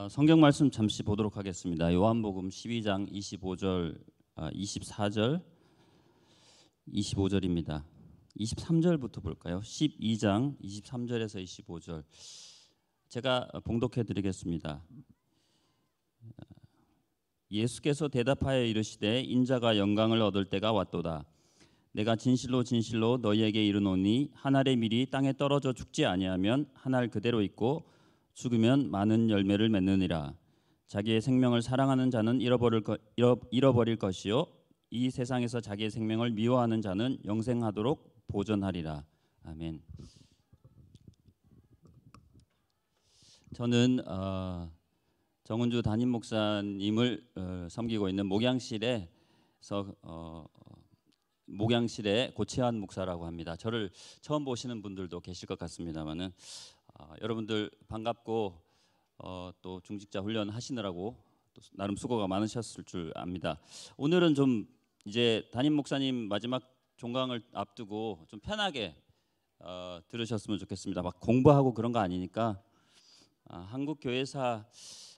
어, 성경 말씀 잠시 보도록 하겠습니다. 요한복음 12장 25절, 24절, 아, 25절입니다. 23절부터 볼까요? 12장 23절에서 25절. 제가 봉독해 드리겠습니다. 어, 예수께서 대답하여 이르시되 인자가 영광을 얻을 때가 왔도다. 내가 진실로 진실로 너희에게 이르노니 한 알의 밀이 땅에 떨어져 죽지 아니하면 한 알 그대로 있고 죽으면 많은 열매를 맺느니라. 자기의 생명을 사랑하는 자는 잃어버릴, 거, 잃어버릴 것이요 이 세상에서 자기의 생명을 미워하는 자는 영생하도록 보존하리라. 아멘. 저는 어, 정은주 담임 목사님을 어, 섬기고 있는 목양실에서 어, 목양실의 고치한 목사라고 합니다. 저를 처음 보시는 분들도 계실 것 같습니다만은 아, 여러분들 반갑고 어, 또 중직자 훈련 하시느라고 또 나름 수고가 많으셨을 줄 압니다. 오늘은 좀 이제 담임 목사님 마지막 종강을 앞두고 좀 편하게 어, 들으셨으면 좋겠습니다. 막 공부하고 그런 거 아니니까 아, 한국 교회사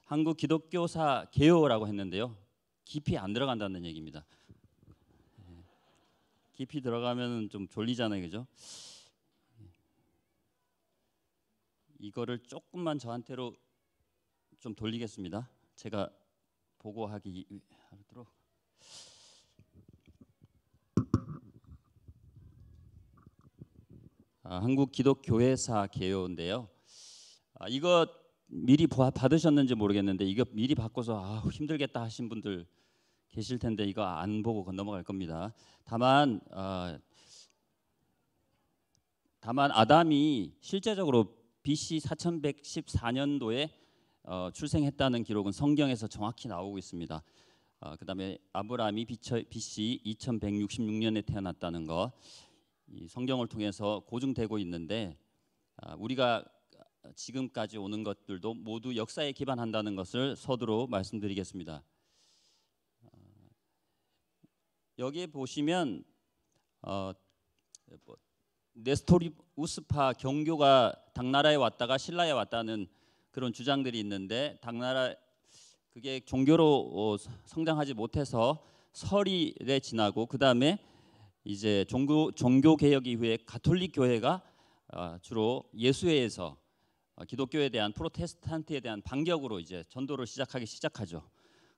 한국 기독교사 개요라고 했는데요. 깊이 안 들어간다는 얘기입니다. 예. 깊이 들어가면 좀 졸리잖아요, 그죠? 이거를 조금만 저한테로 좀 돌리겠습니다. 제가 보고하기 하도록 아, 한국 기독교회사 개요인데요. 아, 이거 미리 받으셨는지 모르겠는데 이거 미리 받고서 아, 힘들겠다 하신 분들 계실 텐데 이거 안 보고 건너갈 겁니다. 다만 어, 다만 아담이 실제적으로 BC 4114년도에 어, 출생했다는 기록은 성경에서 정확히 나오고 있습니다. 어, 그다음에 아브라함이 BC 2166년에 태어났다는 것 성경을 통해서 고증되고 있는데 어, 우리가 지금까지 오는 것들도 모두 역사에 기반한다는 것을 서두로 말씀드리겠습니다. 어, 여기에 보시면 어, 뭐, 네스토리 우스파 경교가 당나라에 왔다가 신라에 왔다는 그런 주장들이 있는데 당나라 그게 종교로 어, 성장하지 못해서 설이에 지나고 그 다음에 이제 종교 종교 개혁 이후에 가톨릭 교회가 아, 주로 예수회에서 어, 기독교에 대한 프로테스탄트에 대한 반격으로 이제 전도를 시작하기 시작하죠.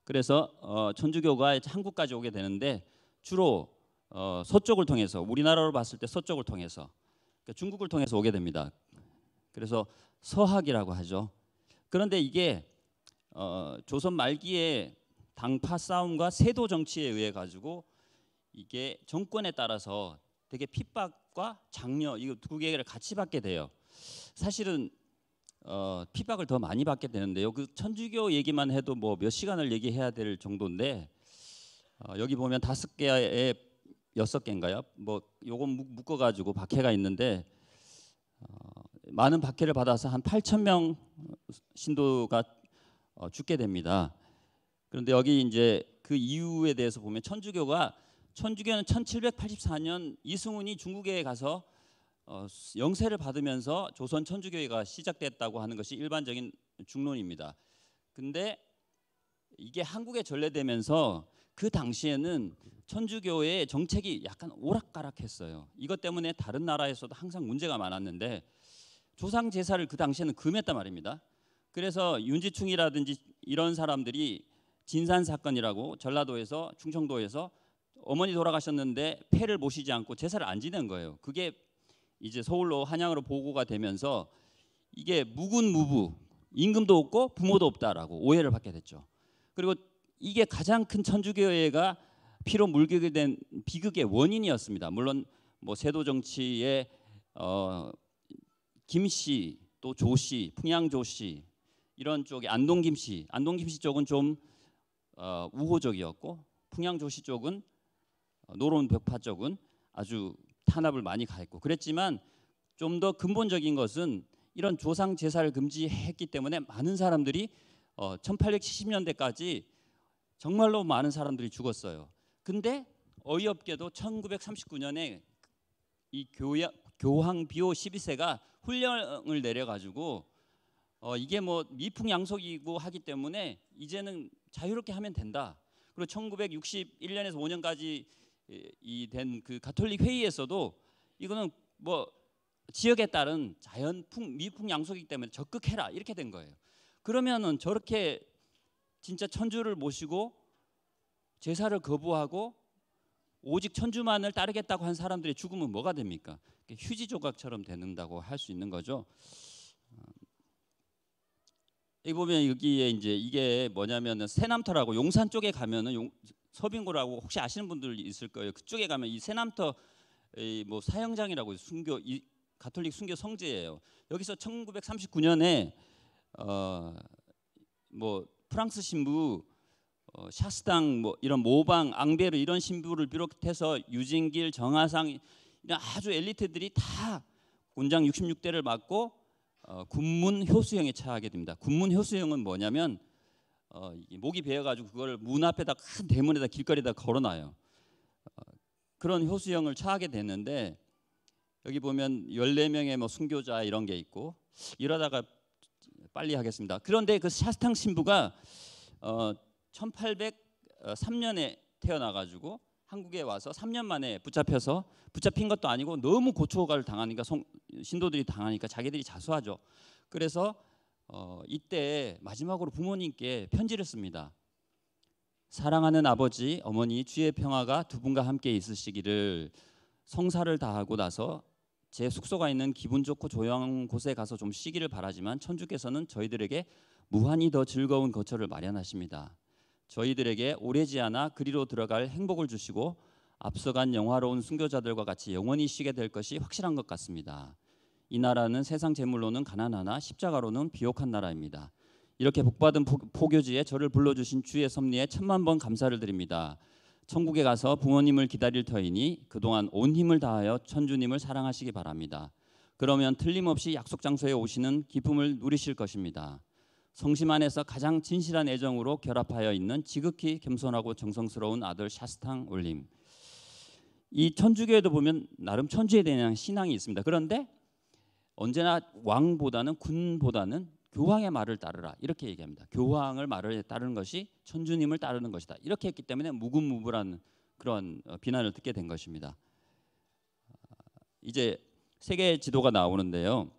그래서 어, 천주교가 한국까지 오게 되는데 주로 서쪽을 통해서 우리나라로 봤을 때 서쪽을 통해서 그러니까 중국을 통해서 오게 됩니다. 그래서 서학이라고 하죠. 그런데 이게 어, 조선 말기에 당파 싸움과 세도 정치에 의해 가지고 이게 정권에 따라서 되게 핍박과 장려 이거 두 개를 같이 받게 돼요. 사실은 어, 핍박을 더 많이 받게 되는데요. 그 천주교 얘기만 해도 뭐 몇 시간을 얘기해야 될 정도인데 어, 여기 보면 다섯 개에 여섯 개인가요? 뭐 요건 묶어 가지고 박해가 있는데 어, 많은 박해를 받아서 한 8천 명 신도가 어, 죽게 됩니다. 그런데 여기 이제 그 이유에 대해서 보면 천주교가 천주교는 1784년 이승훈이 중국에 가서 어, 영세를 받으면서 조선 천주교회가 시작됐다고 하는 것이 일반적인 중론입니다. 근데 이게 한국에 전래되면서 그 당시에는 천주교의 정책이 약간 오락가락했어요. 이것 때문에 다른 나라에서도 항상 문제가 많았는데 조상 제사를 그 당시에는 금했단 말입니다. 그래서 윤지충이라든지 이런 사람들이 진산 사건이라고 전라도에서 충청도에서 어머니 돌아가셨는데 폐를 모시지 않고 제사를 안 지낸 거예요. 그게 이제 서울로 한양으로 보고가 되면서 이게 묵은 무부 임금도 없고 부모도 없다라고 오해를 받게 됐죠. 그리고 이게 가장 큰 천주교회가 피로 물게 된 비극의 원인이었습니다. 물론 뭐 세도 정치의 어, 김씨 또 조씨, 풍양조씨 이런 쪽에 안동김씨, 안동김씨 쪽은 좀 어, 우호적이었고 풍양조씨 쪽은 어, 노론 벽파 쪽은 아주 탄압을 많이 가했고 그랬지만 좀 더 근본적인 것은 이런 조상 제사를 금지했기 때문에 많은 사람들이 어, 1870년대까지 정말로 많은 사람들이 죽었어요. 근데 어이없게도 1939년에 이 교야, 교황 비오 12세가 훈령을 내려가지고 어, 이게 뭐 미풍양속이고 하기 때문에 이제는 자유롭게 하면 된다. 그리고 1961년에서 5년까지 이된그 가톨릭 회의에서도 이거는 뭐 지역에 따른 자연풍 미풍양속이기 때문에 적극해라 이렇게 된 거예요. 그러면은 저렇게 진짜 천주를 모시고 제사를 거부하고 오직 천주만을 따르겠다고 한 사람들의 죽음은 뭐가 됩니까? 휴지 조각처럼 되는다고 할 수 있는 거죠. 이 어, 보면 여기에 이제 이게 뭐냐면 세남터라고 용산 쪽에 가면은 용, 서빙고라고 혹시 아시는 분들 있을 거예요. 그쪽에 가면 이 세남터 뭐 사형장이라고 순교 이 가톨릭 순교 성지예요. 여기서 1939년에 어뭐 프랑스 신부 어, 샤스당 뭐 이런 모방 앙베르 이런 신부를 비롯해서 유진길 정하상 이런 아주 엘리트들이 다 군장 66대를 맡고 어, 군문 효수형에 처하게 됩니다. 군문 효수형은 뭐냐면 어, 이게 목이 베어가지고 그걸 문 앞에다 큰 대문에다 길거리에다 걸어놔요. 어, 그런 효수형을 처하게 되는데 여기 보면 14명의 뭐 순교자 이런 게 있고 이러다가 빨리 하겠습니다. 그런데 그 샤스탕 신부가 어, 1803년에 태어나 가지고 한국에 와서 3년 만에 붙잡혀서 붙잡힌 것도 아니고 너무 고초가를 당하니까 성, 신도들이 당하니까 자기들이 자수하죠. 그래서 어, 이때 마지막으로 부모님께 편지를 씁니다. 사랑하는 아버지, 어머니, 주의 평화가 두 분과 함께 있으시기를 성사를 다하고 나서 제 숙소가 있는 기분 좋고 조용한 곳에 가서 좀 쉬기를 바라지만 천주께서는 저희들에게 무한히 더 즐거운 거처를 마련하십니다. 저희들에게 오래지 않아 그리로 들어갈 행복을 주시고 앞서간 영화로운 순교자들과 같이 영원히 쉬게 될 것이 확실한 것 같습니다. 이 나라는 세상 재물로는 가난하나 십자가로는 비옥한 나라입니다. 이렇게 복받은 포교지에 저를 불러주신 주의 섭리에 천만 번 감사를 드립니다. 천국에 가서 부모님을 기다릴 터이니 그동안 온 힘을 다하여 천주님을 사랑하시기 바랍니다. 그러면 틀림없이 약속 장소에 오시는 기쁨을 누리실 것입니다. 성심 안에서 가장 진실한 애정으로 결합하여 있는 지극히 겸손하고 정성스러운 아들 샤스탕 올림. 이 천주교에도 보면 나름 천주에 대한 신앙이 있습니다. 그런데 언제나 왕보다는 군보다는 교황의 말을 따르라 이렇게 얘기합니다. 교황을 말을 따르는 것이 천주님을 따르는 것이다. 이렇게 했기 때문에 무근무부라 그런 어, 비난을 듣게 된 것입니다. 아, 이제 세계 지도가 나오는데요.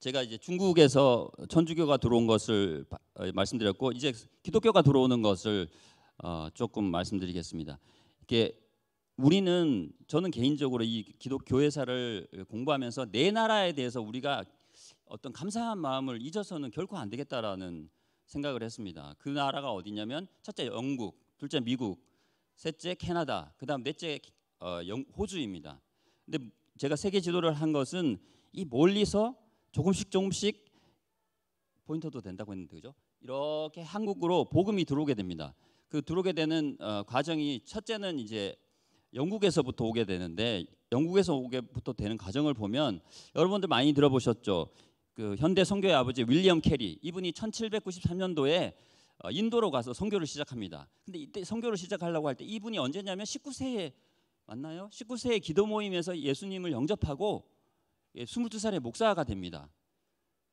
제가 이제 중국에서 천주교가 들어온 것을 어, 말씀드렸고 이제 기독교가 들어오는 것을 어 조금 말씀드리겠습니다. 이게 우리는 저는 개인적으로 이 기독교회사를 공부하면서 내 나라에 대해서 우리가 어떤 감사한 마음을 잊어서는 결코 안 되겠다라는 생각을 했습니다. 그 나라가 어디냐면 첫째 영국, 둘째 미국, 셋째 캐나다, 그다음 넷째 어, 영, 호주입니다. 근데 제가 세계 지도를 한 것은 이 멀리서 조금씩 조금씩 포인터도 된다고 했는데 그죠? 이렇게 한국으로 복음이 들어오게 됩니다. 그 들어오게 되는 어, 과정이 첫째는 이제 영국에서부터 오게 되는데 영국에서 오게부터 되는 과정을 보면 여러분들 많이 들어보셨죠? 그 현대 선교의 아버지 윌리엄 캐리 이분이 1793년도에 어, 인도로 가서 선교를 시작합니다. 근데 이때 선교를 시작하려고 할 때 이분이 언제냐면 19세에 맞나요? 19세의 기도 모임에서 예수님을 영접하고 2 예, 2살에 목사가 됩니다.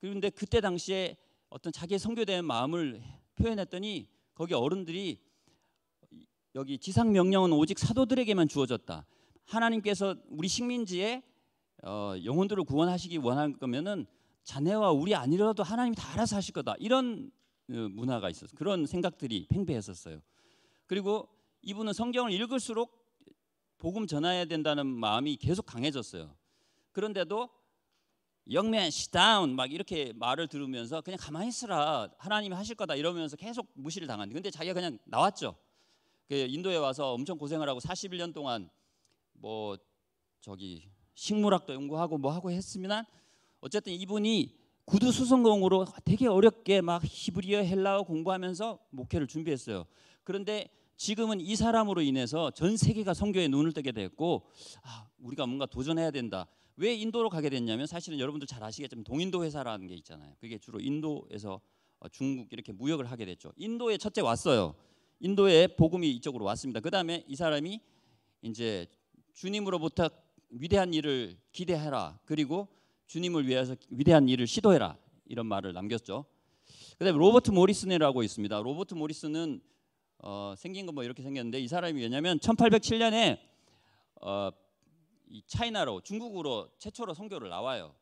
그런데 그때 당시에 어떤 자기의 성교된 마음을 표현했더니 거기 어른들이 여기 지상 명령은 오직 사도들에게만 주어졌다. 하나님께서 우리 식민지에 어, 영혼들을 구원하시기 원한 거면은 자네와 우리 아니라도 하나님이 다 알아서 하실 거다. 이런 어, 문화가 있었어요. 그런 생각들이 팽배했었어요. 그리고 이분은 성경을 읽을수록 복음 전해야 된다는 마음이 계속 강해졌어요. 그런데도 영맨 시다운 막 이렇게 말을 들으면서 그냥 가만히 있으라 하나님이 하실 거다 이러면서 계속 무시를 당한데 근데 자기가 그냥 나왔죠. 그 인도에 와서 엄청 고생을 하고 41년 동안 뭐 저기 식물학도 연구하고 뭐 하고 했으면 어쨌든 이분이 구두 수성공으로 되게 어렵게 막 히브리어 헬라어 공부하면서 목회를 준비했어요. 그런데 지금은 이 사람으로 인해서 전 세계가 성교에 눈을 뜨게 됐고 아, 우리가 뭔가 도전해야 된다. 왜 인도로 가게 됐냐면 사실은 여러분들 잘 아시겠지만 동인도 회사라는 게 있잖아요. 그게 주로 인도에서 어, 중국 이렇게 무역을 하게 됐죠. 인도에 첫째 왔어요. 인도에 복음이 이쪽으로 왔습니다. 그 다음에 이 사람이 이제 주님으로부터 위대한 일을 기대해라. 그리고 주님을 위해서 위대한 일을 시도해라. 이런 말을 남겼죠. 그다음에 로버트 모리슨이라고 있습니다. 로버트 모리슨은 어, 생긴 건 뭐 이렇게 생겼는데 이 사람이 왜냐면 1807년에 어, 이 차이나로 중국으로 최초로 선교를 나와요.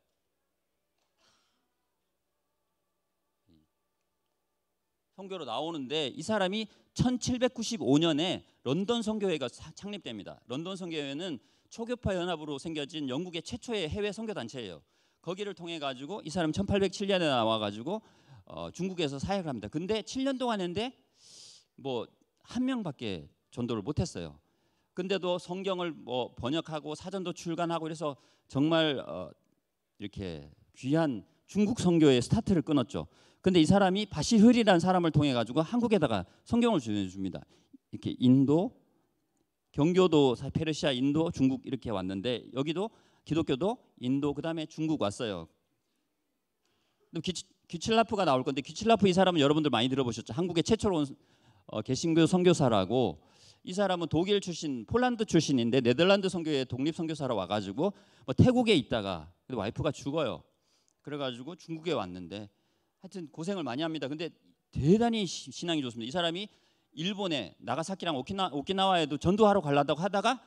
선교로 나오는데 이 사람이 1795년에 런던 선교회가 창립됩니다. 런던 선교회는 초교파 연합으로 생겨진 영국의 최초의 해외 선교 단체예요. 거기를 통해 가지고 이 사람 1807년에 나와 가지고 어, 중국에서 사역을 합니다. 근데 7년 동안 했는데 뭐 한 명밖에 전도를 못 했어요. 근데도 성경을 뭐 번역하고 사전도 출간하고 그래서 정말 어 이렇게 귀한 중국 선교의 스타트를 끊었죠. 근데 이 사람이 바시흘이라는 사람을 통해 가지고 한국에다가 성경을 주내 줍니다. 이렇게 인도 경교도 페르시아, 인도, 중국 이렇게 왔는데 여기도 기독교도 인도 그다음에 중국 왔어요. 귀칠라프가 나올 건데 귀칠라프 이 사람은 여러분들 많이 들어보셨죠. 한국의 최초로 온 어, 개신교 선교사라고 이 사람은 독일 출신, 폴란드 출신인데 네덜란드 선교회 독립 선교사로 와가지고 뭐 태국에 있다가 와이프가 죽어요. 그래가지고 중국에 왔는데 하여튼 고생을 많이 합니다. 근데 대단히 신앙이 좋습니다. 이 사람이 일본에 나가사키랑 오키나, 오키나와에도 전도하러 가려다고 하다가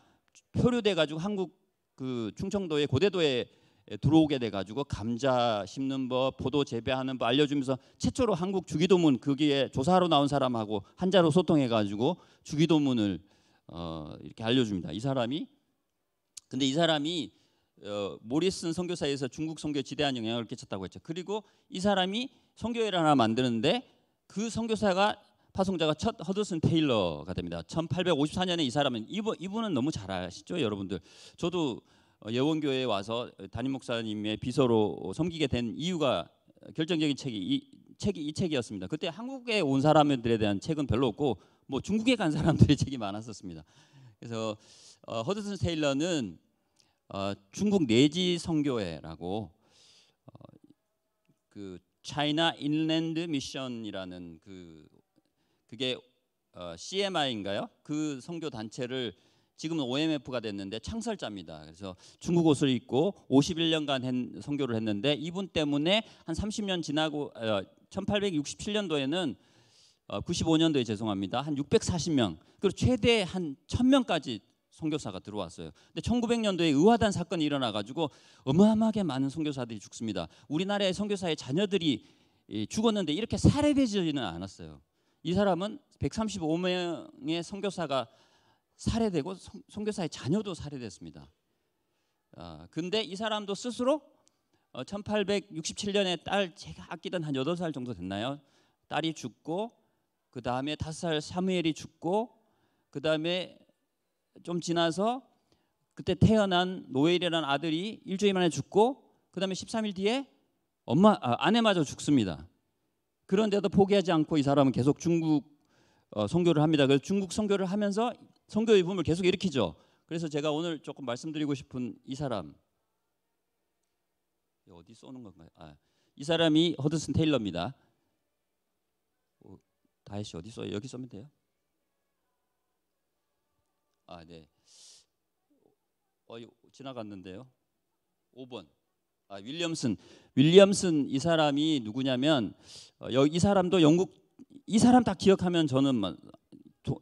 표류돼 가지고 한국 그 충청도의 고대도에 예, 들어오게 돼가지고 감자 심는 법, 포도 재배하는 법 알려주면서 최초로 한국 주기도문 거기에 조사하러 나온 사람하고 한자로 소통해가지고 주기도문을 어, 이렇게 알려줍니다. 이 사람이 근데 이 사람이 어, 모리슨 선교사에서 중국 선교 지대한 영향을 끼쳤다고 했죠. 그리고 이 사람이 선교회를 하나 만드는데 그 선교사가 파송자가 첫 허드슨 테일러가 됩니다. 1854년에 이 사람은 이분, 이분은 너무 잘 아시죠, 여러분들. 저도 예원교회에 어, 와서 담임 목사님의 비서로 섬기게 된 이유가 결정적인 책이 이, 책이 이 책이었습니다. 그때 한국에 온 사람들에 대한 책은 별로 없고 뭐 중국에 간 사람들의 책이 많았었습니다. 그래서 어, 허드슨 테일러는 어, 중국 내지 선교회라고 어, 그 차이나 인랜드 미션이라는 그 그게 어, CMI인가요? 그 선교 단체를 지금은 OMF가 됐는데 창설자입니다. 그래서 중국 옷을 입고 51년간 한, 선교를 했는데 이분 때문에 한 30년 지나고 어, 1867년도에는 어, 95년도에 죄송합니다. 한 640명 그리고 최대 한 1000명까지 선교사가 들어왔어요. 근데 1900년도에 의화단 사건이 일어나 가지고 어마어마하게 많은 선교사들이 죽습니다. 우리나라의 선교사의 자녀들이 죽었는데 이렇게 살해되지는 않았어요. 이 사람은 135명의 선교사가 살해되고 선교사의 자녀도 살해됐습니다. 어, 근데 이 사람도 스스로 어, 1867년에 딸 제가 아끼던 한 8살 정도 됐나요? 딸이 죽고 그 다음에 5살 사무엘이 죽고 그 다음에 좀 지나서 그때 태어난 노엘이라는 아들이 일주일 만에 죽고 그 다음에 13일 뒤에 엄마 아, 아내마저 죽습니다. 그런데도 포기하지 않고 이 사람은 계속 중국 어, 선교를 합니다. 그래서 중국 선교를 하면서 성교의 붐을 계속 일으키죠. 그래서 제가 오늘 조금 말씀드리고 싶은 이 사람 어디 쏘는 건가요? 아, 이 사람이 허드슨 테일러입니다. 어, 다혜씨 어디 써요? 여기 써면 돼요? 아 네. 어, 지나갔는데요. 5번. 아, 윌리엄슨. 윌리엄슨 이 사람이 누구냐면 어, 이 사람도 영국 이 사람 다 기억하면 저는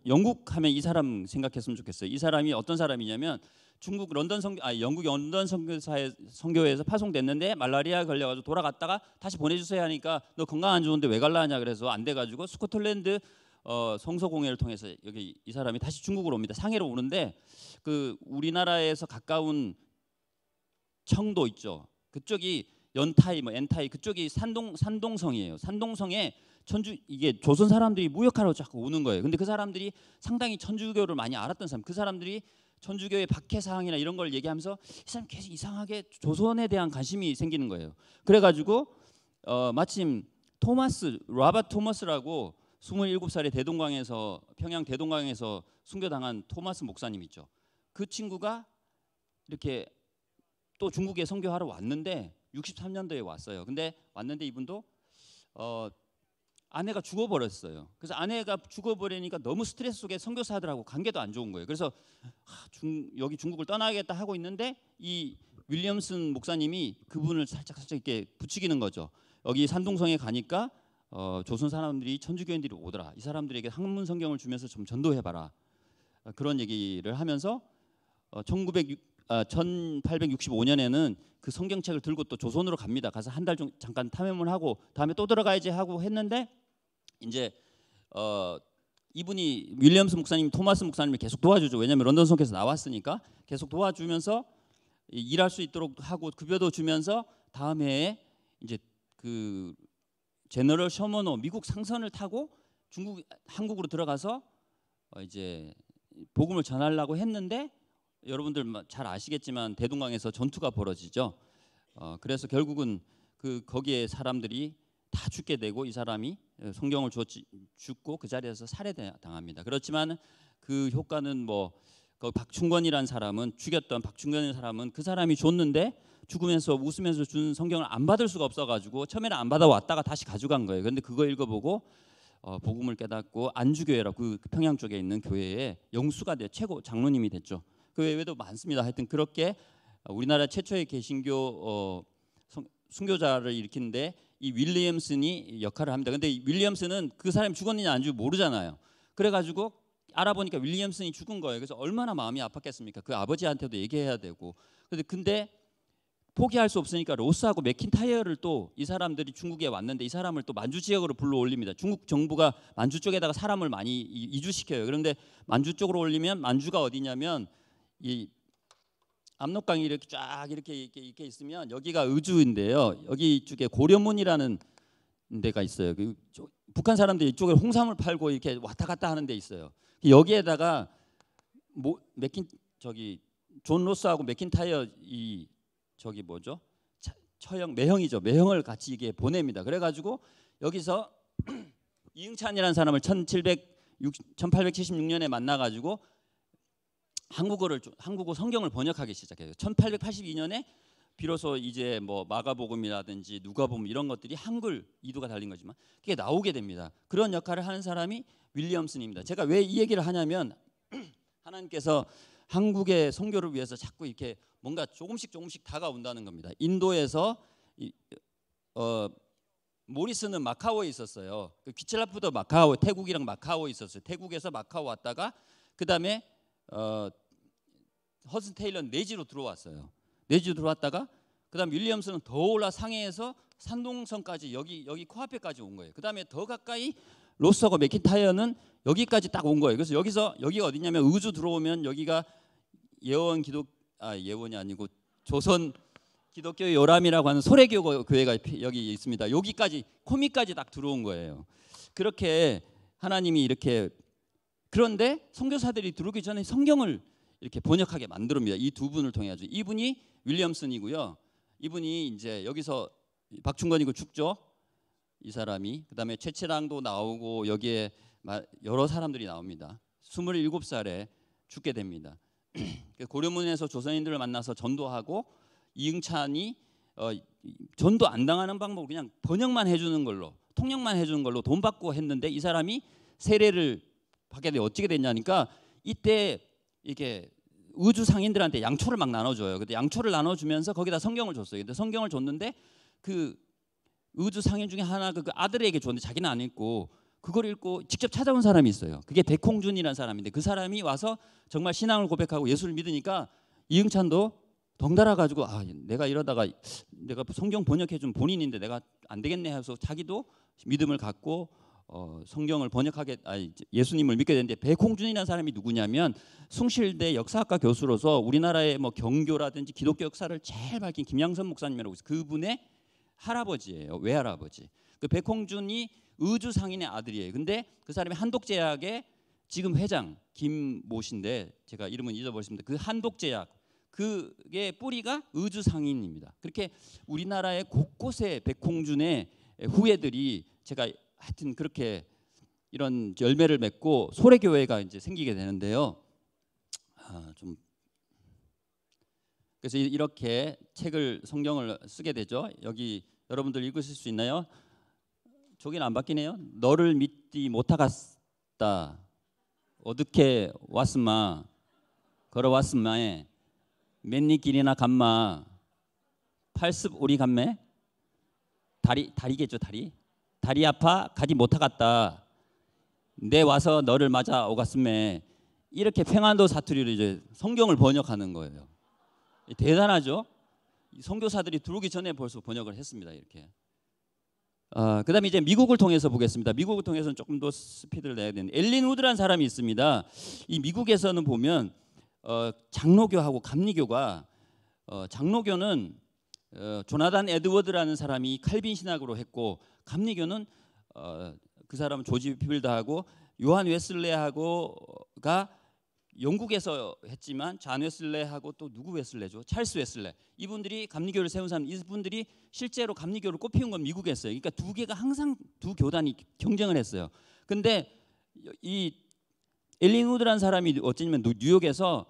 영국 하면 이 사람 생각했으면 좋겠어요. 이 사람이 어떤 사람이냐면 중국 런던 성교 아, 영국 런던 성교사의성교회에서 파송됐는데 말라리아 걸려가지고 돌아갔다가 다시 보내주세요 하니까 너 건강 안 좋은데 왜 갈라 하냐 그래서 안 돼가지고 스코틀랜드 어, 성서공예를 통해서 여기 이 사람이 다시 중국으로 옵니다. 상해로 오는데 그 우리나라에서 가까운 청도 있죠. 그쪽이 연타이 뭐 엔타이 그쪽이 산동 산동성이에요. 산동성에 천주 이게 조선 사람들이 무역하러 자꾸 오는 거예요. 근데 그 사람들이 상당히 천주교를 많이 알았던 사람. 그 사람들이 천주교의 박해 사항이나 이런 걸 얘기하면서 이 사람 계속 이상하게 조선에 대한 관심이 생기는 거예요. 그래가지고 어, 마침 토마스 라바 토마스라고 27살에 대동강에서 평양 대동강에서 순교당한 토마스 목사님 있죠. 그 친구가 이렇게 또 중국에 선교하러 왔는데 63년도에 왔어요. 근데 왔는데 이분도 어, 아내가 죽어버렸어요. 그래서 아내가 죽어버리니까 너무 스트레스 속에 선교사들하고 관계도 안 좋은 거예요. 그래서 하, 중, 여기 중국을 떠나야겠다 하고 있는데 이 윌리엄슨 목사님이 그분을 살짝 살짝 이렇게 부추기는 거죠. 여기 산동성에 가니까 어, 조선 사람들이 천주교인들이 오더라. 이 사람들에게 학문 성경을 주면서 좀 전도해봐라. 어, 그런 얘기를 하면서 어, 1900, 아, 1865년에는 그 성경책을 들고 또 조선으로 갑니다. 가서 한 달 중 잠깐 탐험을 하고 다음에 또 들어가야지 하고 했는데 이제 어, 이분이 윌리엄스 목사님, 토마스 목사님을 계속 도와주죠. 왜냐하면 런던 성교에서 나왔으니까 계속 도와주면서 일할 수 있도록 하고 급여도 주면서 다음 해에 이제 그 제너럴 셔머노 미국 상선을 타고 중국 한국으로 들어가서 어 이제 복음을 전하려고 했는데 여러분들 잘 아시겠지만 대동강에서 전투가 벌어지죠. 어, 그래서 결국은 그 거기에 사람들이 다 죽게 되고 이 사람이 어, 성경을 죽고 그 자리에서 살해당합니다. 그렇지만 그 효과는 뭐 그 박충권이란 사람은 죽였던 박충권이라는 사람은 그 사람이 줬는데 죽으면서 웃으면서 준 성경을 안 받을 수가 없어가지고 처음에는 안 받아왔다가 다시 가져간 거예요. 그런데 그거 읽어보고 어, 복음을 깨닫고 안주교회라고 그 평양 쪽에 있는 교회에 영수가 돼 최고 장로님이 됐죠. 그 외에도 많습니다. 하여튼 그렇게 우리나라 최초의 개신교 어, 순교자를 일으킨데 이 윌리엄슨이 역할을 합니다. 근데 윌리엄슨은 그 사람이 죽었느냐 안죽 모르잖아요. 그래가지고 알아보니까 윌리엄슨이 죽은 거예요. 그래서 얼마나 마음이 아팠겠습니까? 그 아버지한테도 얘기해야 되고. 근데 근데 포기할 수 없으니까 로스하고 맥킨타이어를 또 이 사람들이 중국에 왔는데 이 사람을 또 만주 지역으로 불러 올립니다. 중국 정부가 만주 쪽에다가 사람을 많이 이주시켜요. 그런데 만주 쪽으로 올리면 만주가 어디냐면 이 압록강이 이렇게 쫙 이렇게 이렇게, 이렇게 있으면 여기가 의주인데요. 여기 이쪽에 고려문이라는 데가 있어요. 그 북한 사람들이 이쪽에 홍삼을 팔고 이렇게 왔다 갔다 하는 데 있어요. 그 여기에다가 뭐 맥킨 저기 존 로스하고 맥킨타이어 이 저기 뭐죠? 처형 매형이죠. 매형을 같이 이게 보냅니다. 그래 가지고 여기서 이응찬이라는 사람을 1700 1876년에 만나 가지고 한국어를 한국어 성경을 번역하기 시작해요. 1882년에 비로소 이제 뭐 마가복음이라든지 누가복음 이런 것들이 한글 이두가 달린 거지만 그게 나오게 됩니다. 그런 역할을 하는 사람이 윌리엄슨입니다. 제가 왜 이 얘기를 하냐면 하나님께서 한국의 성교를 위해서 자꾸 이렇게 뭔가 조금씩 조금씩 다가온다는 겁니다. 인도에서 이, 어, 모리스는 마카오에 있었어요. 그 귀칠라프도 마카오, 태국이랑 마카오에 있었어요. 태국에서 마카오 왔다가 그 다음에 어, 허슨 테일러는 내지로 들어왔어요. 내지로 들어왔다가 그다음 윌리엄스는 더 올라 상해에서 산동성까지 여기 여기 코앞에까지 온 거예요. 그다음에 더 가까이 로스하고 맥킨타이어는 여기까지 딱 온 거예요. 그래서 여기서 여기가 어디냐면 의주 들어오면 여기가 예원 기독 아 예원이 아니고 조선 기독교 요람이라고 하는 소래교 교회가 여기 있습니다. 여기까지 코미까지 딱 들어온 거예요. 그렇게 하나님이 이렇게 그런데 선교사들이 들어오기 전에 성경을 이렇게 번역하게 만듭니다. 이 두 분을 통해 가지고 이분이 윌리엄슨이고요. 이분이 이제 여기서 박충건이고 죽죠. 이 사람이 그다음에 최치랑도 나오고 여기에 여러 사람들이 나옵니다. 27살에 죽게 됩니다. 그 고려문에서 조선인들을 만나서 전도하고 이응찬이 어, 전도 안 당하는 방법을 그냥 번역만 해주는 걸로 통역만 해주는 걸로 돈 받고 했는데 이 사람이 세례를 받게 돼 어떻게 됐냐니까 이때 이게 우주 상인들한테 양초를 막 나눠줘요. 근데 양초를 나눠주면서 거기다 성경을 줬어요. 근데 성경을 줬는데 그 우주 상인 중에 하나가 그, 그 아들에게 줬는데 자기는 안 읽고 그걸 읽고 직접 찾아온 사람이 있어요. 그게 백홍준이라는 사람인데 그 사람이 와서 정말 신앙을 고백하고 예수를 믿으니까 이응찬도 덩달아 가지고 아 내가 이러다가 내가 성경 번역해 준 본인인데 내가 안 되겠네 해서 자기도 믿음을 갖고 어, 성경을 번역하게 아니 예수님을 믿게 되는데 백홍준이라는 사람이 누구냐면 숭실대 역사학과 교수로서 우리나라의 뭐 경교라든지 기독교 역사를 제일 밝힌 김양선 목사님이라고 있어요. 그분의 할아버지예요. 외할아버지. 그 백홍준이 의주 상인의 아들이에요. 근데 그 사람이 한독제약의 지금 회장 김모신데 제가 이름은 잊어버렸습니다. 그 한독제약 그게 뿌리가 의주 상인입니다. 그렇게 우리나라의 곳곳에 백홍준의 후예들이 제가 하여튼 그렇게 이런 열매를 맺고 소래 교회가 이제 생기게 되는데요. 아, 좀 그래서 이렇게 책을 성경을 쓰게 되죠. 여기 여러분들 읽으실 수 있나요? 저기는 안 바뀌네요. 너를 믿지 못하갔다. 어떻게 왔음마 걸어왔음마에 맨니 길이나 간마 팔습 우리 간매 다리 다리겠죠 다리 다리 아파 가지 못하갔다. 내 와서 너를 맞아 오갔음에 이렇게 평안도 사투리로 이제 성경을 번역하는 거예요. 대단하죠? 선교사들이 들어오기 전에 벌써 번역을 했습니다. 이렇게. 어, 그다음에 이제 미국을 통해서 보겠습니다. 미국을 통해서는 조금 더 스피드를 내야 되는 엘린 우드라는 사람이 있습니다. 이 미국에서는 보면 어, 장로교하고 감리교가 어, 장로교는 어, 조나단 에드워드라는 사람이 칼빈 신학으로 했고 감리교는 어, 그사람 조지 피빌드하고 요한 웨슬레하고가 영국에서 했지만 잔 웨슬레하고 또 누구 웨슬레죠? 찰스 웨슬레. 이분들이 감리교를 세운 사람 이분들이 실제로 감리교를 꽃피운 건미국에서요 그러니까 두 개가 항상 두 교단이 경쟁을 했어요. 근데 이엘링 우드라는 사람이 어쩌면 뉴욕에서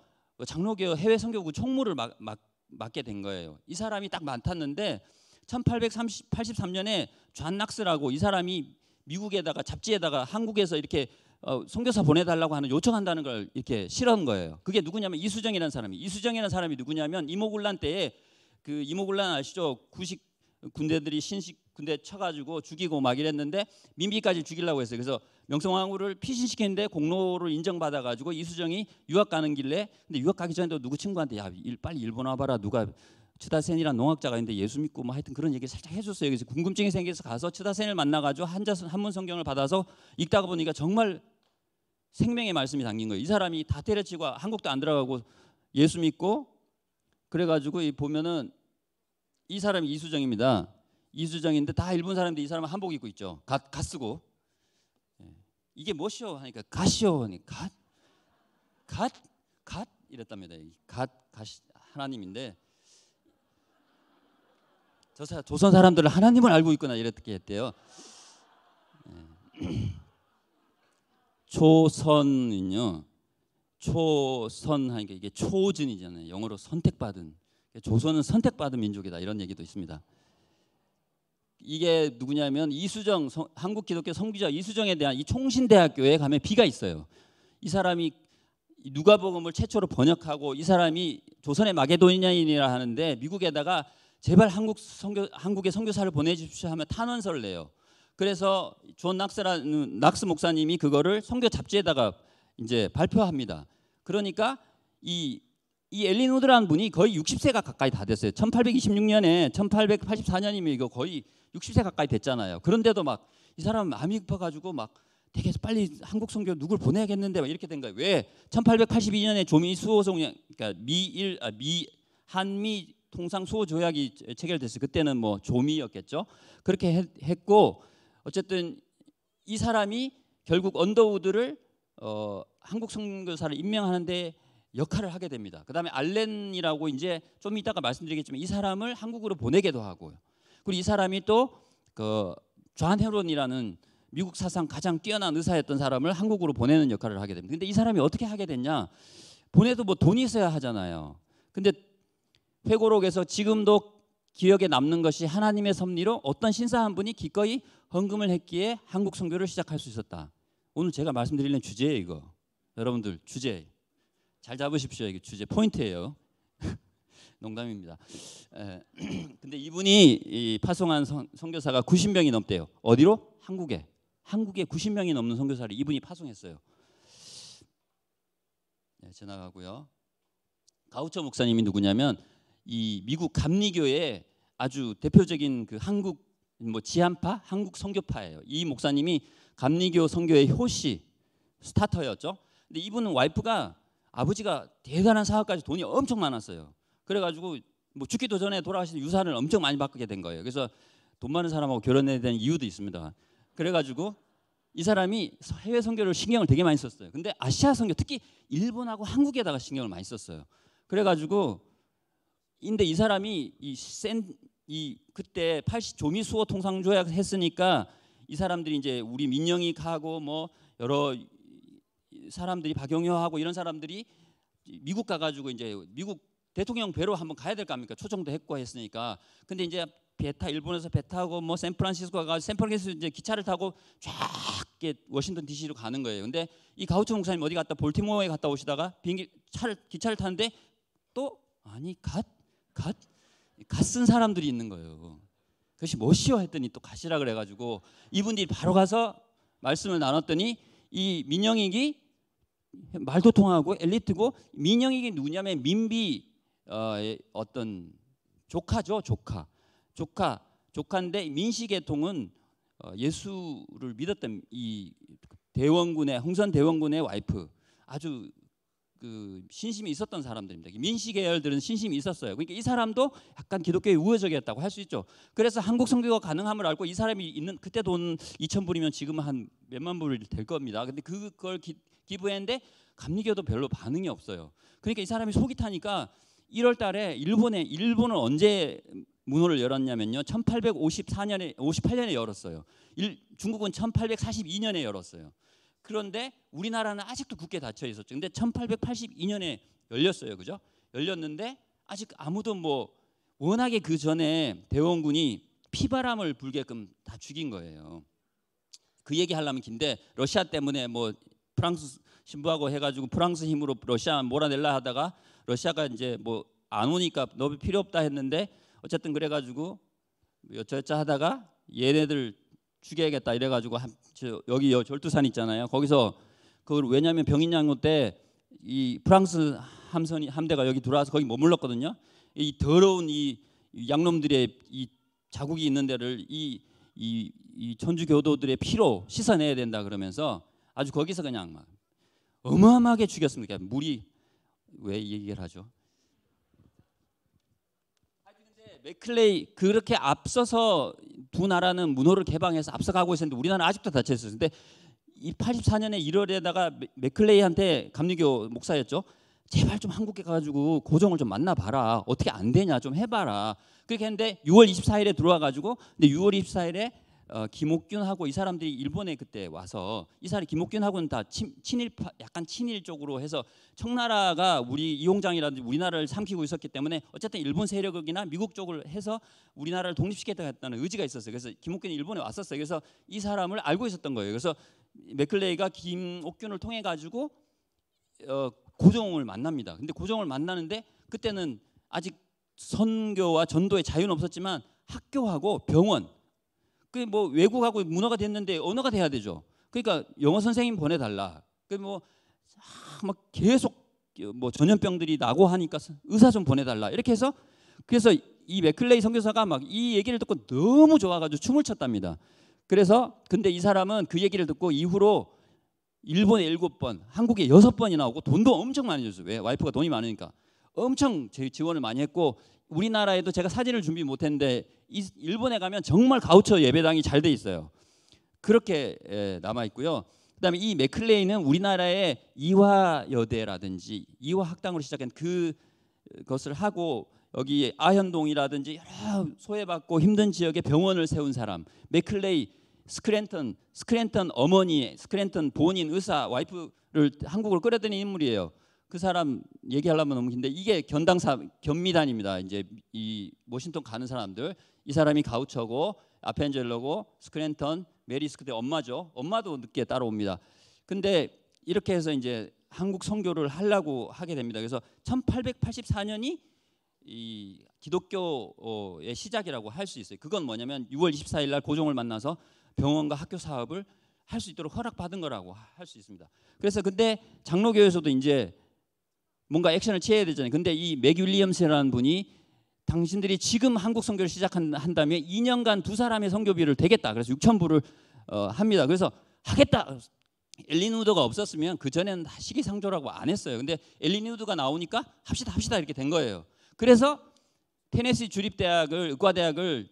장로교 해외 선교구 총무를 막, 막 맞게된 거예요. 이 사람이 딱 맡았는데 1883년에 존낙스라고 이 사람이 미국에다가 잡지에다가 한국에서 이렇게 어, 선교사 보내달라고 하는 요청한다는 걸 이렇게 실은 거예요. 그게 누구냐면 이수정이라는 사람이. 이수정이라는 사람이 누구냐면 이모굴란 때에 그 이모굴란 아시죠? 구식 군대들이 신식 군대 쳐가지고 죽이고 막 이랬는데 민비까지 죽이려고 했어요. 그래서 명성황후를 피신시켰는데 공로를 인정받아가지고 이수정이 유학 가는 길래 근데 유학 가기 전에도 누구 친구한테 야 빨리 일본 와봐라 누가 츠다센이란 농학자가 있는데 예수 믿고 뭐 하여튼 그런 얘기 살짝 해줬어요. 그래서 궁금증이 생겨서 가서 츠다센을 만나가지고 한자선 한문 성경을 받아서 읽다가 보니까 정말 생명의 말씀이 담긴 거예요. 이 사람이 다 때려치고 한국도 안 들어가고 예수 믿고 그래가지고 보면은 이 사람이 이수정입니다. 이수정인데다 일본 사람들이이 사람은 한복 입고 있죠. 갓, 갓 쓰고. 예. 이게 뭐시오 하니까 갓이요 하니 갓? 갓? 갓? 이랬답니다. 갓, 갓 하나님인데 저 사, 조선 사람들은 하나님을 알고 있구나 이렇게 했대요. 초선은요. 예. 초선 하니까 이게 초진이잖아요. 영어로 선택받은. 조선은 선택받은 민족이다 이런 얘기도 있습니다. 이게 누구냐면 이수정 성, 한국 기독교 성기자 이수정에 대한 이 총신대학교에 가면 비가 있어요. 이 사람이 누가복음을 최초로 번역하고 이 사람이 조선의 마게도니아인이라 하는데 미국에다가 제발 한국 선교 한국에 선교사를 보내주십시오 하면 탄원서를 내요. 그래서 존 낙스라는 낙스 목사님이 그거를 선교 잡지에다가 이제 발표합니다. 그러니까 이 이엘리노드라는 분이 거의 60세가 가까이 다 됐어요. 1826년에 1884년이면 이거 거의 60세 가까이 됐잖아요. 그런데도 막 이 사람 암이 급해가지고 막 되게 빨리 한국 선교 누굴 보내야겠는데 막 이렇게 된 거예요. 왜? 1882년에 조미 수호 조약 그러니까 미일 아, 미 한미 통상 수호 조약이 체결됐어요. 그때는 뭐 조미였겠죠. 그렇게 했고 어쨌든 이 사람이 결국 언더우드를 어, 한국 선교사를 임명하는데 역할을 하게 됩니다. 그다음에 알렌이라고 이제 좀 이따가 말씀드리겠지만 이 사람을 한국으로 보내기도 하고요. 그리고 이 사람이 또그존 헤론이라는 미국 사상 가장 뛰어난 의사였던 사람을 한국으로 보내는 역할을 하게 됩니다. 근데 이 사람이 어떻게 하게 됐냐? 보내도 뭐 돈이 있어야 하잖아요. 근데 회고록에서 지금도 기억에 남는 것이 하나님의 섭리로 어떤 신사 한 분이 기꺼이 헌금을 했기에 한국 선교를 시작할 수 있었다. 오늘 제가 말씀드리는 주제예요 이거. 여러분들 주제. 잘 잡으십시오. 이게 주제 포인트예요. 농담입니다. 근데 이분이 파송한 선, 선교사가 90명이 넘대요. 어디로? 한국에. 한국에 90명이 넘는 선교사를 이분이 파송했어요. 네, 지나가고요. 가우처 목사님이 누구냐면 이 미국 감리교의 아주 대표적인 그 한국 뭐 지한파, 한국 선교파예요. 이 목사님이 감리교 선교의 효시 스타터였죠. 근데 이분은 와이프가 아버지가 대단한 사업까지 돈이 엄청 많았어요. 그래가지고 뭐 죽기도 전에 돌아가신 유산을 엄청 많이 받게 된 거예요. 그래서 돈 많은 사람하고 결혼해야 되는 이유도 있습니다. 그래가지고 이 사람이 해외 선교를 신경을 되게 많이 썼어요. 근데 아시아 선교 특히 일본하고 한국에다가 신경을 많이 썼어요. 그래가지고 근데 이 사람이 이 센 이 그때 80 조미수호 통상조약 했으니까 이 사람들이 이제 우리 민영이 가고 뭐 여러 사람들이 박영효하고 이런 사람들이 미국 가가지고 이제 미국 대통령 배로 한번 가야 될까합니까 초청도 했고 했으니까. 근데 이제 베타 일본에서 배 타고 뭐 샌프란시스코 가서 샌프란시스코 이제 기차를 타고 쫙 워싱턴 D.C.로 가는 거예요. 근데 이 가우처 목사님 어디 갔다 볼티모어에 갔다 오시다가 비행기 차를 기차를 타는데 또 아니 갓 갓 갓 쓴 사람들이 있는 거예요. 그것이 뭐시여 했더니 또 가시라 그래가지고 이분들이 바로 가서 말씀을 나눴더니 이 민영익이 말도 통하고 엘리트고 민영이 게 누구냐면 민비 어, 예, 어떤 조카죠 조카 조카 조카인데 민씨 계통은 어, 예수를 믿었던 이 대원군의 홍선 대원군의 와이프 아주 그 신심이 있었던 사람들입니다. 민씨 계열들은 신심이 있었어요. 그러니까 이 사람도 약간 기독교의 우호적이었다고 할 수 있죠. 그래서 한국 선교가 가능함을 알고 이 사람이 있는 그때 돈 2천 불이면 지금 한 몇만 불이 될 겁니다. 근데 그, 그걸 기, 기부했는데 감리교도 별로 반응이 없어요. 그러니까 이 사람이 속이 타니까 1월 달에 일본에 일본은 언제 문호를 열었냐면요. 1854년에 58년에 열었어요. 일, 중국은 1842년에 열었어요. 그런데 우리나라는 아직도 굳게 닫혀 있었죠. 근데 1882년에 열렸어요. 그죠? 열렸는데 아직 아무도 뭐 워낙에 그 전에 대원군이 피바람을 불게끔 다 죽인 거예요. 그 얘기 하려면 긴데 러시아 때문에 뭐 프랑스 신부하고 해가지고 프랑스 힘으로 러시아 몰아낼라 하다가 러시아가 이제 뭐 안 오니까 너무 필요 없다 했는데 어쨌든 그래가지고 뭐 여차여차 하다가 얘네들 죽여야겠다 이래가지고 한, 여기 절두산 있잖아요. 거기서 그걸 왜냐하면 병인양요 때 이 프랑스 함선이 함대가 여기 들어와서 거기 머물렀거든요. 이 더러운 이 양놈들의 이 자국이 있는 데를 이, 이, 이 천주교도들의 피로 씻어내야 된다 그러면서 아주 거기서 그냥 막 어마어마하게 죽였습니다. 그러니까 물이 왜 얘기를 하죠? 맥클레이 그렇게 앞서서 두 나라는 문호를 개방해서 앞서가고 있었는데 우리나라는 아직도 닫혀 있었어데이 84년에 1월에다가 맥클레이한테 감리교 목사였죠. 제발 좀 한국에 가가지고 고정을 좀 만나봐라. 어떻게 안 되냐 좀 해봐라. 그렇게 했는데 6월 24일에 들어와가지고 근데 6월 24일에 어, 김옥균하고 이 사람들이 일본에 그때 와서 이 사람이 김옥균하고는 다 친, 일파 약간 친일 쪽으로 해서 청나라가 우리 이용장이라든지 우리나라를 삼키고 있었기 때문에 어쨌든 일본 세력이나 미국 쪽을 해서 우리나라를 독립시키겠다는 의지가 있었어요. 그래서 김옥균이 일본에 왔었어요. 그래서 이 사람을 알고 있었던 거예요. 그래서 맥클레이가 김옥균을 통해 가지고 어, 고종을 만납니다. 근데 고종을 만나는데 그때는 아직 선교와 전도의 자유는 없었지만 학교하고 병원 그뭐 외국하고 문화가 됐는데 언어가 돼야 되죠. 그러니까 영어 선생님 보내달라. 그뭐막 계속 뭐 전염병들이 나고 하니까 의사 좀 보내달라. 이렇게 해서 그래서 이 맥클레이 선교사가 막 이 얘기를 듣고 너무 좋아가지고 춤을 췄답니다. 그래서 근데 이 사람은 그 얘기를 듣고 이후로 일본에 일곱 번, 한국에 여섯 번이 나오고 돈도 엄청 많이 줬어요. 왜? 와이프가 돈이 많으니까 엄청 지원을 많이 했고 우리나라에도 제가 사진을 준비 못했는데 일본에 가면 정말 가우처 예배당이 잘 돼 있어요. 그렇게 예, 남아 있고요. 그다음에 이 맥클레이는 우리나라의 이화여대라든지 이화학당으로 시작한 그것을 하고 여기 아현동이라든지 여러 소외받고 힘든 지역에 병원을 세운 사람 맥클레이 스크랜턴 스크랜턴 어머니 스크랜턴 본인 의사 와이프를 한국으로 끌어들인 인물이에요. 그 사람 얘기하려면 너무 긴데 이게 견당사 견미단입니다. 이제 이 워싱턴 가는 사람들 이 사람이 가우처고 아펜젤러고 스크랜턴 메리스크대 엄마죠. 엄마도 늦게 따라옵니다. 근데 이렇게 해서 이제 한국 선교를 하려고 하게 됩니다. 그래서 1884년이 이 기독교의 시작이라고 할 수 있어요. 그건 뭐냐면 6월 24일 날 고종을 만나서 병원과 학교 사업을 할 수 있도록 허락받은 거라고 할 수 있습니다. 그래서 근데 장로교에서도 이제 뭔가 액션을 취해야 되잖아요. 근데 이맥 윌리엄스라는 분이 당신들이 지금 한국 선교를 시작한다면 2년간 두 사람의 선교비를 되겠다 그래서 6천 불을 어, 합니다. 그래서 하겠다. 엘린 우드가 없었으면 그 전에는 시기상조라고 안 했어요. 근데 엘린 우드가 나오니까 합시다 합시다 이렇게 된 거예요. 그래서 테네시 주립 대학을 의과대학을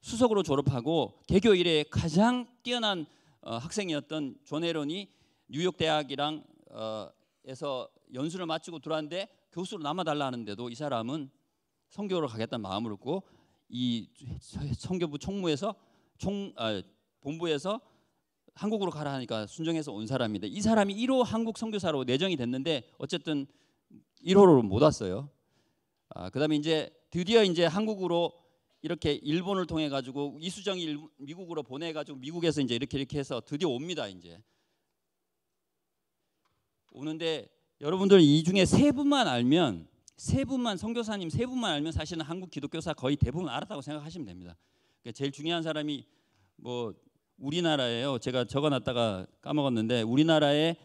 수석으로 졸업하고 개교 이래 가장 뛰어난 어, 학생이었던 존 헤론이 뉴욕 대학이랑 어, 에서 연수를 마치고 들어왔는데 교수로 남아달라 하는데도 이 사람은 성교로 가겠다는 마음을 얻고이성교부 총무에서 총 아, 본부에서 한국으로 가라 하니까 순정해서 온사람입니다이 사람이 1호 한국 선교사로 내정이 됐는데 어쨌든 1호로 못 왔어요. 아, 그다음에 이제 드디어 이제 한국으로 이렇게 일본을 통해 가지고 이수정이 미국으로 보내 가지고 미국에서 이제 이렇게 이렇게 해서 드디어 옵니다 이제 오는데 여러분들이 중에 세 분만 알면 세 분만 선교사님 세 분만 알면 사실은 한국 기독교사 거의 대부분 알았다고 생각하시면 됩니다. 그러니까 제일 중요한 사람이 뭐 우리나라예요. 제가 적어놨다가 까먹었는데 우리나라에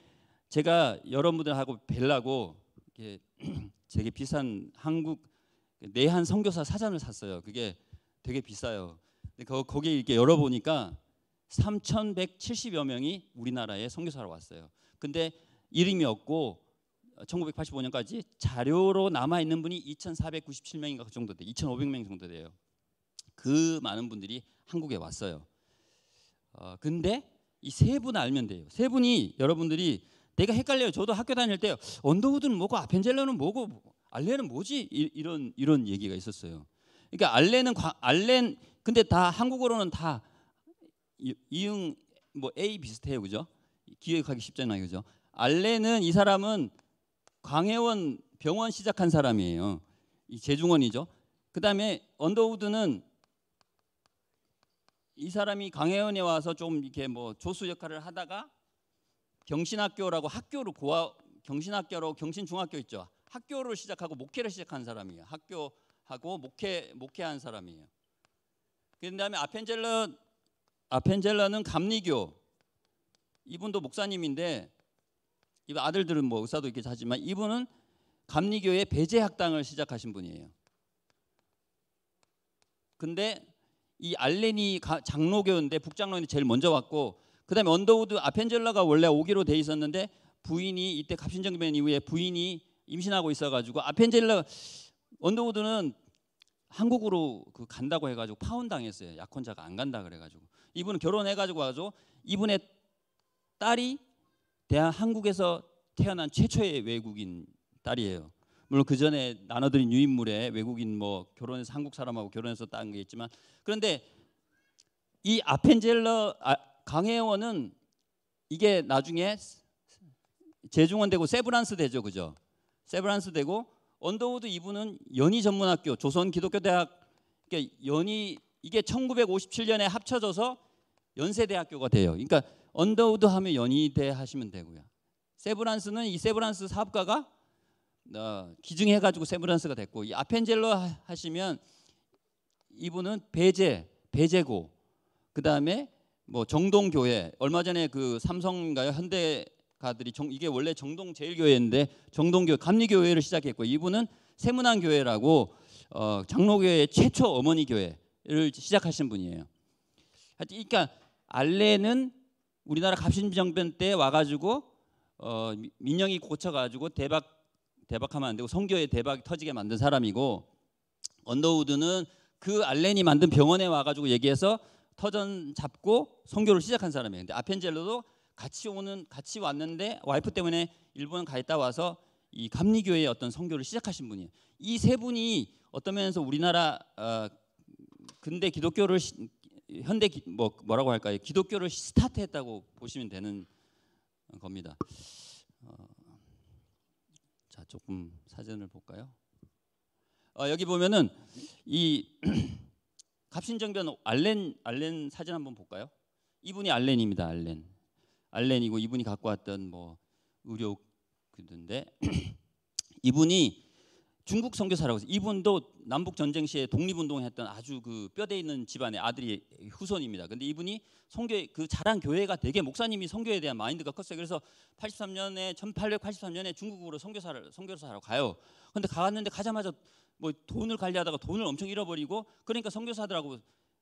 제가 여러분들하고 뵐라고 이게 되게 비싼 한국 내한 선교사 사전을 샀어요. 그게 되게 비싸요. 근데 거, 거기에 이렇게 열어보니까 3,170여 명이 우리나라에 선교사로 왔어요. 근데 이름이 없고 1985년까지 자료로 남아 있는 분이 2,497명인가 그 정도 돼. 2,500명 그 정도 돼요. 그 많은 분들이 한국에 왔어요. 어, 근데 이 세 분 알면 돼요. 세 분이 여러분들이 내가 헷갈려요. 저도 학교 다닐 때 언더우드는 뭐고 아펜젤러는 뭐고 알렌은 뭐지 이, 이런 이런 얘기가 있었어요. 그러니까 알레는 알렌 근데 다 한국어로는 다 이응 뭐 A 비슷해요, 그죠? 기억하기 쉽잖아요, 그죠? 알렌은이 사람은 광해원 병원 시작한 사람이에요. 이 재중원이죠. 그다음에 언더우드는 이 사람이 광해원에 와서 좀 이렇게 뭐 조수 역할을 하다가 경신학교라고 학교를 고아 경신학교로 경신중학교 있죠. 학교를 시작하고 목회를 시작한 사람이에요. 학교하고 목회 목회한 사람이에요. 그다음에 아펜젤러 아펜젤러는 감리교 이분도 목사님인데 이분 아들들은 뭐 의사도 있긴 하지만 이분은 감리교회 배제학당을 시작하신 분이에요. 근데 이 알레니 장로교인데 북장로인데 제일 먼저 왔고 그다음에 언더우드 아펜젤라가 원래 오기로 돼 있었는데 부인이 이때 갑신정변 이후에 부인이 임신하고 있어가지고 아펜젤라 언더우드는 한국으로 그 간다고 해가지고 파혼 당했어요. 약혼자가 안 간다 그래가지고 이분은 결혼해가지고 와서 이분의 딸이 대한한국에서 태어난 최초의 외국인 딸이에요. 물론 그 전에 나눠드린 유인물에 외국인 뭐 결혼해서 한국 사람하고 결혼해서 딴게 있지만 그런데 이 아펜젤러 아, 강혜원은 이게 나중에 재중원되고 세브란스 되죠, 그죠? 세브란스 되고 언더우드 이분은 연희 전문학교 조선 기독교 대학 그러니까 연희 이게 1957년에 합쳐져서 연세대학교가 돼요. 그러니까 언더우드 하면 연희대 하시면 되고요. 세브란스는 이 세브란스 사업가가 어, 기증해가지고 세브란스가 됐고 이 아펜젤로 하시면 이분은 배제 배제고 그 다음에 뭐 정동교회 얼마 전에 그 삼성가요 현대가들이 정, 이게 원래 정동 제일교회인데 정동교회 감리교회를 시작했고 이분은 세문안교회라고 어, 장로교회 최초 어머니 교회를 시작하신 분이에요. 그러니까 알레는 우리나라 갑신정변 때 와가지고 어, 민영이 고쳐가지고 대박 대박하면 안 되고 성교의 대박이 터지게 만든 사람이고 언더우드는 그 알렌이 만든 병원에 와가지고 얘기해서 터전 잡고 성교를 시작한 사람이에요. 근데 아펜젤로도 같이 오는 같이 왔는데 와이프 때문에 일본 가 있다 와서 이 감리교회의 어떤 성교를 시작하신 분이에요. 이 세 분이 어떤 면에서 우리나라 어, 근대 기독교를 현대 기, 뭐 뭐라고 할까요? 기독교를 스타트했다고 보시면 되는 겁니다. 어, 자 조금 사진을 볼까요? 어, 여기 보면은 이 갑신정변 알렌 알렌 사진 한번 볼까요? 이분이 알렌입니다. 알렌 알렌이고 이분이 갖고 왔던 뭐 의료 그인데 이분이 중국 선교사라고 해서 이분도 남북 전쟁 시에 독립운동했던 아주 그 뼈대 있는 집안의 아들이 후손입니다. 근데 이분이 선교 그 자란 교회가 되게 목사님이 선교에 대한 마인드가 컸어요. 그래서 83년에 1883년에 중국으로 선교사를 선교사로 가요. 근데 가갔는데 가자마자 뭐 돈을 관리하다가 돈을 엄청 잃어버리고 그러니까 선교사들하고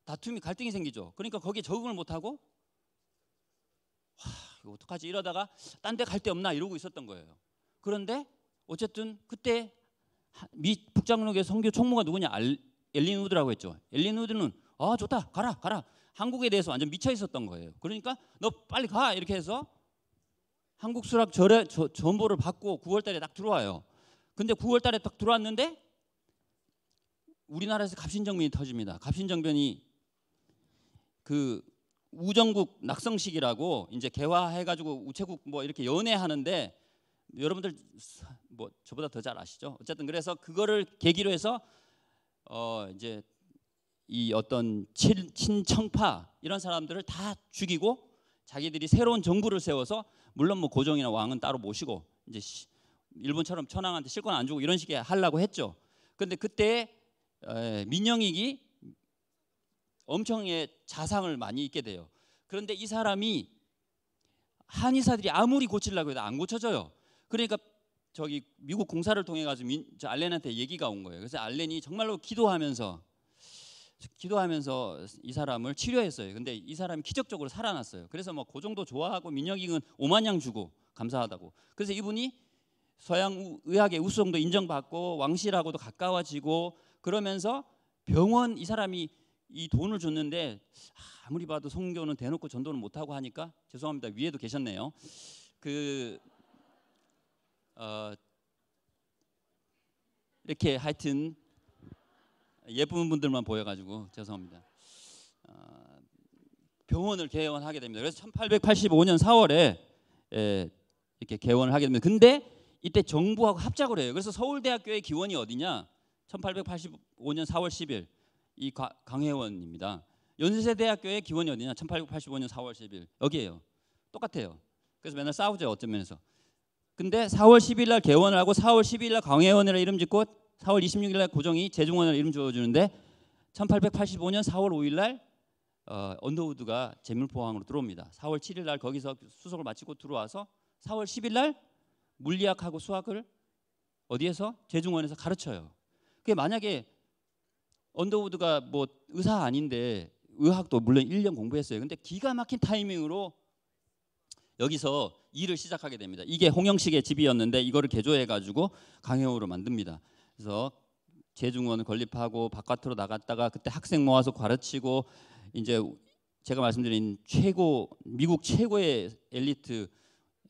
다툼이 갈등이 생기죠. 그러니까 거기에 적응을 못 하고 와, 이거 어떡하지 이러다가 딴 데 갈 데 없나 이러고 있었던 거예요. 그런데 어쨌든 그때 미 북장로교 선교 총무가 누구냐? 알, 엘린 우드라고 했죠. 엘린 우드는 아 좋다 가라 가라 한국에 대해서 완전 미쳐 있었던 거예요. 그러니까 너 빨리 가 이렇게 해서 한국 수락 절에 저, 전보를 받고 9월달에 딱 들어와요. 근데 9월달에 딱 들어왔는데 우리나라에서 갑신정변이 터집니다. 갑신정변이 그 우정국 낙성식이라고 이제 개화해가지고 우체국 뭐 이렇게 연애하는데 여러분들 뭐 저보다 더 잘 아시죠? 어쨌든 그래서 그거를 계기로 해서 어 이제 이 어떤 친, 친청파 이런 사람들을 다 죽이고 자기들이 새로운 정부를 세워서 물론 뭐 고종이나 왕은 따로 모시고 이제 일본처럼 천황한테 실권 안 주고 이런 식의 하려고 했죠. 근데 그때 에, 민영익이 엄청의 자상을 많이 입게 돼요. 그런데 이 사람이 한의사들이 아무리 고치려고 해도 안 고쳐져요. 그러니까 저기 미국 공사를 통해 가지고 알렌한테 얘기가 온 거예요. 그래서 알렌이 정말로 기도하면서 기도하면서 이 사람을 치료했어요. 근데 이 사람이 기적적으로 살아났어요. 그래서 뭐그 정도 좋아하고 민혁이는 오만냥 주고 감사하다고. 그래서 이분이 서양 의학의 우수성도 인정받고 왕실하고도 가까워지고 그러면서 병원 이 사람이 이 돈을 줬는데 아무리 봐도 성교는 대놓고 전도는 못하고 하니까 죄송합니다 위에도 계셨네요. 그 어, 이렇게 하여튼 예쁜 분들만 보여가지고 죄송합니다. 어, 병원을 개원하게 됩니다. 그래서 1885년 4월에 예, 이렇게 개원을 하게 됩니다. 근데 이때 정부하고 합작을 해요. 그래서 서울대학교의 기원이 어디냐? 1885년 4월 10일 이 가, 강혜원입니다. 연세대학교의 기원이 어디냐? 1885년 4월 10일 여기에요. 똑같아요. 그래서 맨날 싸우죠 어쩌면서 근데 4월 10일 날 개원을 하고 4월 10일 날광해원이 이름 짓고 4월 26일 날 고정이 재중원을 이름 지어주는데 1885년 4월 5일 날 어, 언더우드가 재물포항으로 들어옵니다. 4월 7일 날 거기서 수속을 마치고 들어와서 4월 10일 날 물리학하고 수학을 어디에서 재중원에서 가르쳐요. 그게 만약에 언더우드가 뭐 의사 아닌데 의학도 물론 1년 공부했어요. 근데 기가 막힌 타이밍으로 여기서 일을 시작하게 됩니다. 이게 홍영식의 집이었는데 이거를 개조해 가지고 강형으로 만듭니다. 그래서 재중원 을 건립하고 바깥으로 나갔다가 그때 학생 모아서 가르치고 이제 제가 말씀드린 최고 미국 최고의 엘리트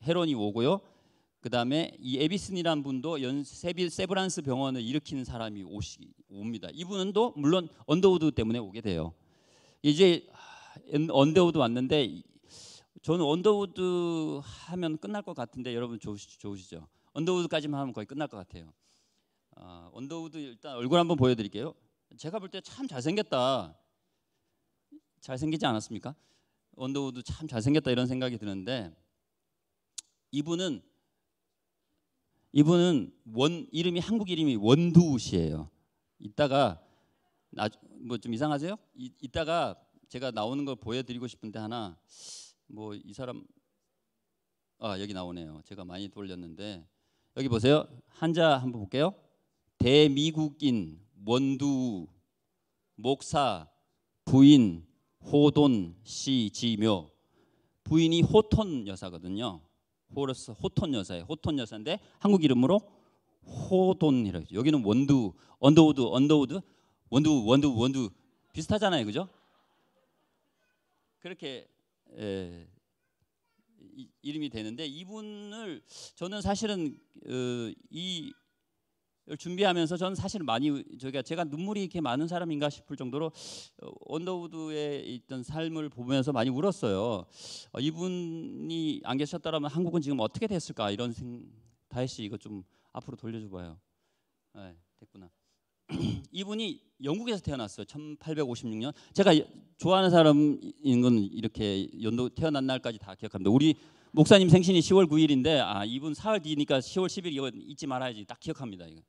헤론이 오고요. 그다음에 이 에비슨이란 분도 연 세비, 세브란스 병원을 일으키는 사람이 오시 옵니다. 이분은도 물론 언더우드 때문에 오게 돼요. 이제 언더우드 왔는데 저는 언더우드 하면 끝날 것 같은데 여러분 좋으시, 좋으시죠? 언더우드까지만 하면 거의 끝날 것 같아요. 어, 언더우드 일단 얼굴 한번 보여드릴게요. 제가 볼 때 참 잘생겼다. 잘생기지 않았습니까? 언더우드 참 잘생겼다 이런 생각이 드는데 이분은 이분은 원 이름이 한국 이름이 원두우시예요. 이따가 뭐좀 이상하세요? 이, 이따가 제가 나오는 걸 보여드리고 싶은데 하나 뭐이 사람 아 여기 나오네요. 제가 많이 돌렸는데 여기 보세요. 한자 한번 볼게요. 대미국인 원두 목사 부인 호돈 시지묘 부인이 호톤 여사거든요. 호러스 호톤 여사예요. 호톤 여사인데 한국 이름으로 호돈이라고 해요. 여기는 원두 언더우드 언더우드 원두 원두 원두 비슷하잖아요. 그죠? 그렇게 에, 예, 이, 이름이 되는데 이분을 저는 사실은 어, 이 준비하면서 저는 사실 많이 저희 제가 눈물이 이렇게 많은 사람인가 싶을 정도로 어, 언더우드에 있던 삶을 보면서 많이 울었어요. 어, 이분이 안 계셨다면 한국은 지금 어떻게 됐을까 이런 생 다혜 씨 이거 좀 앞으로 돌려줘봐요. 네, 됐구나. 이분이 영국에서 태어났어요. 1856년. 제가 좋아하는 사람인 건 이렇게 연도 태어난 날까지 다 기억합니다. 우리 목사님 생신이 10월 9일인데 아 이분 4월 뒤니까 10월 10일 이거 잊지 말아야지 딱 기억합니다. 이거.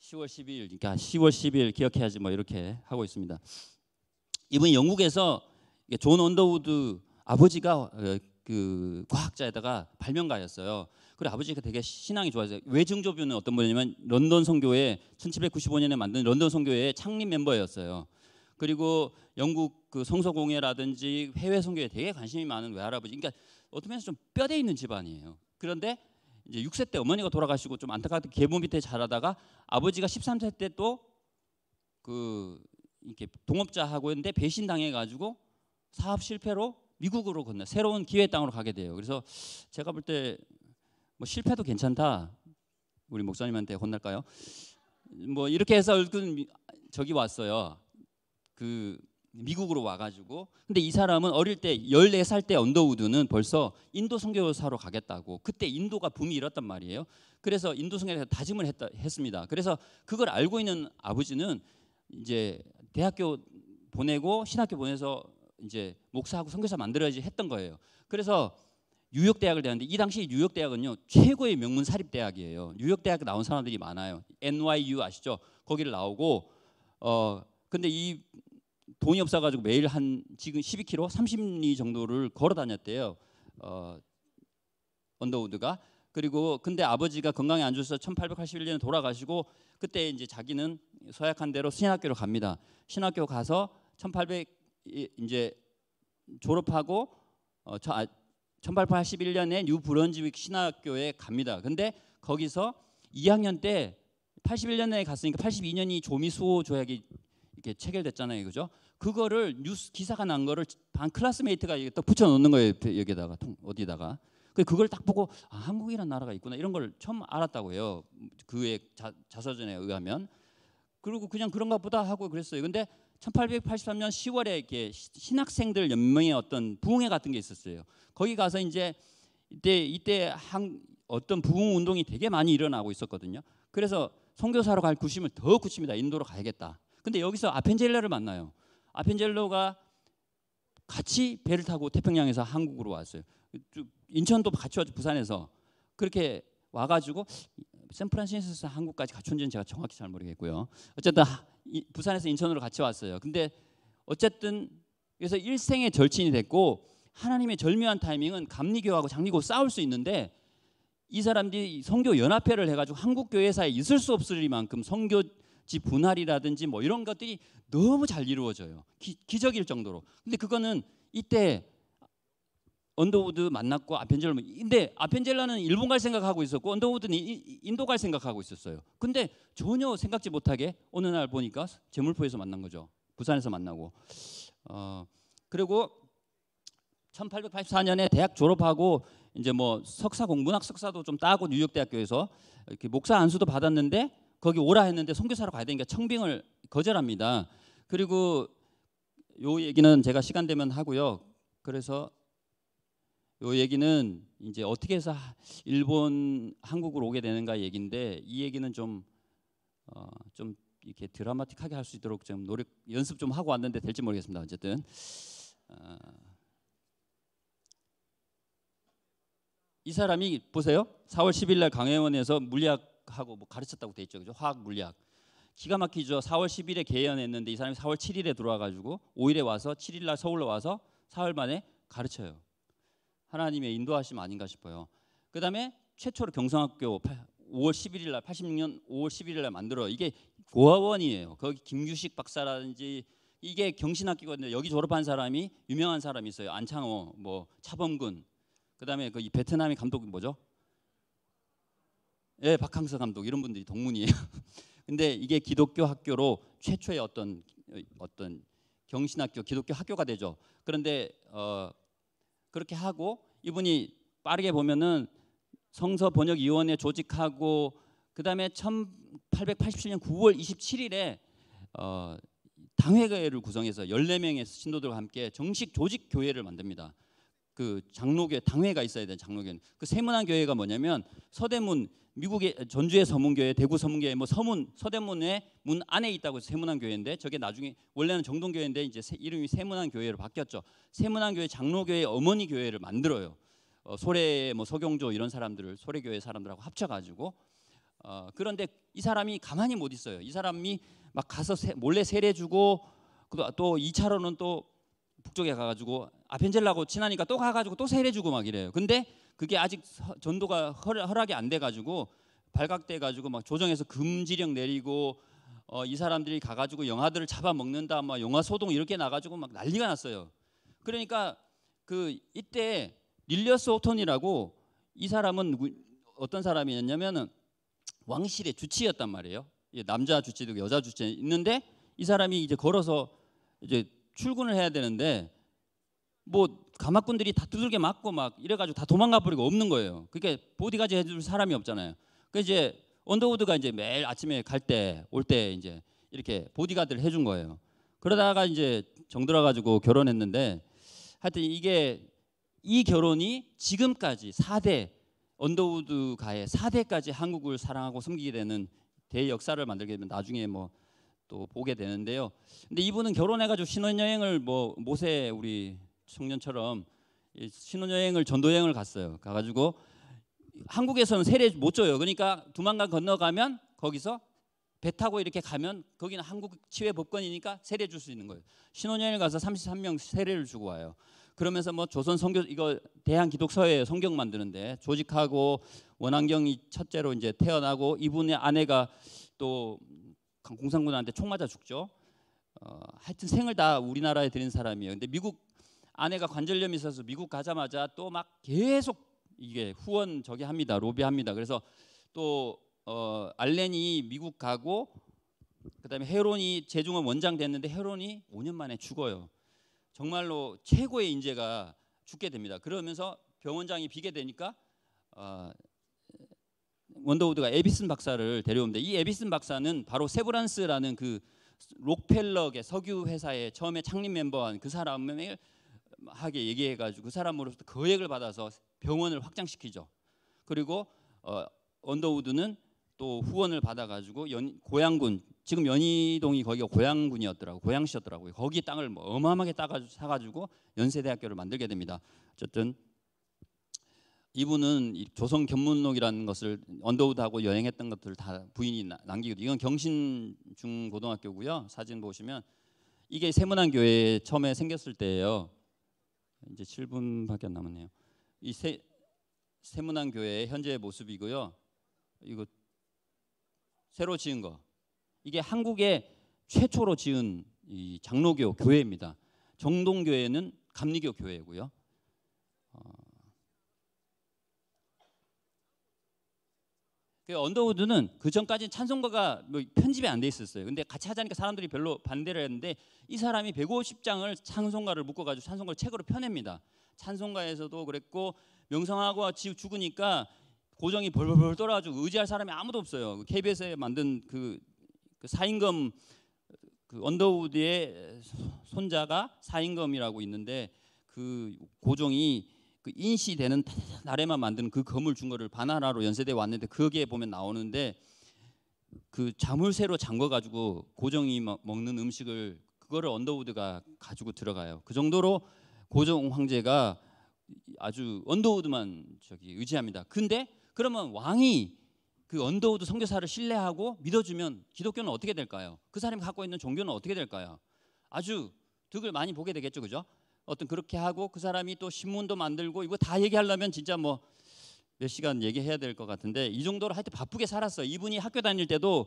10월 1 0일 그러니까 10월 10일 기억해야지 뭐 이렇게 하고 있습니다. 이분이 영국에서 존 언더우드 아버지가 어, 그 과학자에다가 발명가였어요. 그래 아버지가 되게 신앙이 좋아서 외증조부는 어떤 분이냐면 런던 성교회 1795년에 만든 런던 성교회의 창립 멤버였어요. 그리고 영국 그성서공예라든지 해외 성교에 되게 관심이 많은 외할아버지. 그러니까 어떻게 보면 좀 뼈대 있는 집안이에요. 그런데 이제 6세 때 어머니가 돌아가시고 좀 안타깝게 계모 밑에 자라다가 아버지가 13세 때또 그 이렇게 동업자하고 했는데 배신당해 가지고 사업 실패로 미국으로 건너 새로운 기회 땅으로 가게 돼요. 그래서 제가 볼때 뭐 실패도 괜찮다. 우리 목사님한테 혼날까요? 뭐 이렇게 해서 저기 왔어요. 그 미국으로 와가지고 근데 이 사람은 어릴 때 14살 때 언더우드는 벌써 인도 선교사로 가겠다고 그때 인도가 붐이 일었단 말이에요 그래서 인도 선교사에 다짐을 했다, 했습니다 그래서 그걸 알고 있는 아버지는 이제 대학교 보내고 신학교 보내서 이제 목사하고 선교사 만들어야지 했던 거예요 그래서 뉴욕 대학을 다녔는데 이 당시 뉴욕 대학은요 최고의 명문 사립 대학이에요. 뉴욕 대학 나온 사람들이 많아요. NYU 아시죠? 거기를 나오고 어 근데 이 돈이 없어가지고 매일 한 지금 12km, 30리 정도를 걸어 다녔대요. 어 언더우드가 그리고 근데 아버지가 건강이안 좋으셔서 1881년에 돌아가시고 그때 이제 자기는 서약한 대로 신학교로 갑니다. 신학교 가서 1800 이제 졸업하고 어, 저, 아, 1881년에 뉴 브런즈윅 신학교에 갑니다. 근데 거기서 2학년 때 81년에 갔으니까 82년이 조미수호 조약이 이렇게 체결됐잖아요. 그죠? 그거를 뉴스 기사가 난 거를 반 클래스메이트가 또 붙여 놓는 거예요. 여기다가 어디다가. 그걸 딱 보고 아, 한국이란 나라가 있구나 이런 걸 처음 알았다고 해요. 그의 자, 자서전에 의하면. 그리고 그냥 그런가 보다 하고 그랬어요. 근데 1883년 10월에 이렇게 신학생들 연맹의 어떤 부흥회 같은 게 있었어요. 거기 가서 이제 이때 이때 한 어떤 부흥 운동이 되게 많이 일어나고 있었거든요. 그래서 선교사로 갈 구심을 더 굳힙니다. 인도로 가야겠다. 근데 여기서 아펜젤레를 만나요. 아펜젤로가 같이 배를 타고 태평양에서 한국으로 왔어요. 인천도 같이 와서 부산에서 그렇게 와가지고 샌프란시스코에서 한국까지 갇이온 지는 제가 정확히 잘 모르겠고요. 어쨌든 부산에서 인천으로 같이 왔어요. 근데 어쨌든 그래서 일생의 절친이 됐고 하나님의 절묘한 타이밍은 감리교하고 장리교 싸울 수 있는데 이 사람들이 성교 연합회를 해가지고 한국 교회사에 있을 수 없을 만큼 성교지 분할이라든지 뭐 이런 것들이 너무 잘 이루어져요. 기, 적일 정도로. 근데 그거는 이때 언더우드 만났고 아펜젤라 뭐, 근데 아펜젤라는 일본 갈 생각하고 있었고 언더우드는 인도 갈 생각하고 있었어요. 근데 전혀 생각지 못하게 어느 날 보니까 제물포에서 만난 거죠. 부산에서 만나고 어, 그리고 1884년에 대학 졸업하고 이제 뭐 석사 공문학 석사도 좀 따고 뉴욕 대학교에서 이렇게 목사 안수도 받았는데 거기 오라 했는데 선교사로 가야 되니까 청빙을 거절합니다. 그리고 요 얘기는 제가 시간 되면 하고요. 그래서 이 얘기는 이제 어떻게 해서 일본 한국으로 오게 되는가 얘긴데 이 얘기는 좀좀 어, 이렇게 드라마틱하게 할 수 있도록 좀 노력 연습 좀 하고 왔는데 될지 모르겠습니다. 어쨌든 어, 이 사람이 보세요. 4월 10일 날 강해원에서 물리학하고 뭐 가르쳤다고 돼 있죠. 그죠? 화학 물리학. 기가 막히죠. 4월 10일에 개연했는데 이 사람이 4월 7일에 들어와 가지고 5일에 와서 7일 날 서울로 와서 4월 만에 가르쳐요. 하나님의 인도하심 아닌가 싶어요. 그 다음에 최초로 경성학교 5월 11일 날 86년 5월 11일 날 만들어 이게 고아원이에요. 거기 김규식 박사라든지 이게 경신학교거든요. 여기 졸업한 사람이 유명한 사람이 있어요. 안창호, 뭐 차범근, 그다음에 그 베트남의 감독이 뭐죠? 예, 박항서 감독 이런 분들이 동문이에요. 근데 이게 기독교 학교로 최초의 어떤 어떤 경신학교 기독교 학교가 되죠. 그런데 어, 그렇게 하고 이분이 빠르게 보면은 성서 번역 위원회 조직하고 그다음에 1887년 9월 27일에 어, 당회회를 구성해서 14명의 신도들과 함께 정식 조직 교회를 만듭니다. 그 장로교 당회가 있어야 돼 장로교는 그 세문안 교회가 뭐냐면 서대문 미국의 전주의 서문교회 대구 서문교회 뭐 서문 서대문의 문 안에 있다고 해서 세문안 교회인데 저게 나중에 원래는 정동교회인데 이제 세, 이름이 세문안 교회로 바뀌었죠 세문안 교회 장로교회 어머니 교회를 만들어요 어, 소래 뭐 서경조 이런 사람들을 소래교회 사람들하고 합쳐가지고 어, 그런데 이 사람이 가만히 못 있어요 이 사람이 막 가서 세, 몰래 세례 주고 그 또, 또 2차로는 또 북쪽에 가가지고 아펜젤라고 친하니까 또 가가지고 또 세례주고 막 이래요. 근데 그게 아직 전도가 허락이 안 돼가지고 발각돼가지고 막조정해서 금지령 내리고 어, 이 사람들이 가가지고 영화들을 잡아먹는다, 막 영화 소동 이렇게 나가지고 막 난리가 났어요. 그러니까 그 이때 릴리어스 호톤이라고 이 사람은 어떤 사람이었냐면은 왕실의 주치였단 말이에요. 예, 남자 주치도 여자 주치 있는데 이 사람이 이제 걸어서 이제 출근을 해야 되는데 뭐 가마꾼들이 다 두들겨 맞고 막 이래가지고 다 도망가 버리고 없는 거예요. 그러니까 보디가지 해줄 사람이 없잖아요. 그 이제 언더우드가 이제 매일 아침에 갈 때 올때 때 이제 이렇게 보디가드를 해준 거예요. 그러다가 이제 정들어 가지고 결혼했는데 하여튼 이게 이 결혼이 지금까지 4대 언더우드 가의 4대까지 한국을 사랑하고 섬기게 되는 대역사를 만들게 되면 나중에 뭐 또 보게 되는데요. 근데 이분은 결혼해가지고 신혼여행을 뭐 모세 우리 청년처럼 신혼여행을 전도여행을 갔어요. 가가지고 한국에서는 세례 못 줘요. 그러니까 두만강 건너가면 거기서 배 타고 이렇게 가면 거기는 한국 치외 법권이니까 세례 줄 수 있는 거예요. 신혼여행을 가서 33명 세례를 주고 와요. 그러면서 뭐 조선 성교 이거 대한 기독서에 성경 만드는데 조직하고 원한경이 첫째로 이제 태어나고 이분의 아내가 또 공산군한테 총 맞아 죽죠. 어, 하여튼 생을 다 우리나라에 들인 사람이에요. 근데 미국 아내가 관절염이 있어서 미국 가자마자 또 막 계속 이게 후원 저기 합니다. 로비합니다. 그래서 또 어, 알렌이 미국 가고 그다음에 헤론이 재중원 원장 됐는데 헤론이 5년 만에 죽어요. 정말로 최고의 인재가 죽게 됩니다. 그러면서 병원장이 비게 되니까 어, 원더우드가 에비슨 박사를 데려옵니다. 이 에비슨 박사는 바로 세브란스라는 그 록펠러계 석유 회사의 처음에 창립 멤버한 그 사람을 하게 얘기해가지고 그 사람으로부터 거액을 그 받아서 병원을 확장시키죠. 그리고 어, 언더우드는 또 후원을 받아가지고 연, 고양군 지금 연희동이 거기가 고양군이었더라고 고양시였더라고요. 거기 땅을 뭐 어마어마하게 따가지고 사가지고 연세대학교를 만들게 됩니다. 어쨌든 이분은 조선 견문록이라는 것을 언더우드하고 여행했던 것들을 다 부인이 남기고 이건 경신중 고등학교고요. 사진 보시면 이게 세문안 교회 처음에 생겼을 때예요. 이제 7분밖에 안 남았네요. 이 세, 세문안 교회의 현재의 모습이고요. 이거 새로 지은 거. 이게 한국의 최초로 지은 장로교 교회입니다. 정동교회는 감리교 교회고요. 예, 언더우드는 그 전까지는 찬송가가 뭐 편집이 안 돼 있었어요. 근데 같이 하자니까 사람들이 별로 반대를 했는데 이 사람이 150장을 찬송가를 묶어가지고 찬송가를 책으로 펴냅니다. 찬송가에서도 그랬고 명성하고 죽으니까 고정이 벌벌벌 떨어가지고 의지할 사람이 아무도 없어요. KBS에 그 만든 그, 그 사인검 그 언더우드의 손자가 사인검이라고 있는데 그 고종이 그 인시되는 날에만만든그거물 준거를 바나나로 연세대 왔는데 거기에 보면 나오는데 그 자물쇠로 잠궈 가지고 고정이 먹는 음식을 그거를 언더우드가 가지고 들어가요. 그 정도로 고정 황제가 아주 언더우드만 저기 의지합니다. 근데 그러면 왕이 그 언더우드 선교사를 신뢰하고 믿어주면 기독교는 어떻게 될까요? 그 사람이 갖고 있는 종교는 어떻게 될까요? 아주 득을 많이 보게 되겠죠, 그죠? 어떤 그렇게 하고 그 사람이 또 신문도 만들고 이거 다 얘기하려면 진짜 뭐 몇 시간 얘기해야 될 것 같은데 이 정도로 하여튼 바쁘게 살았어. 이분이 학교 다닐 때도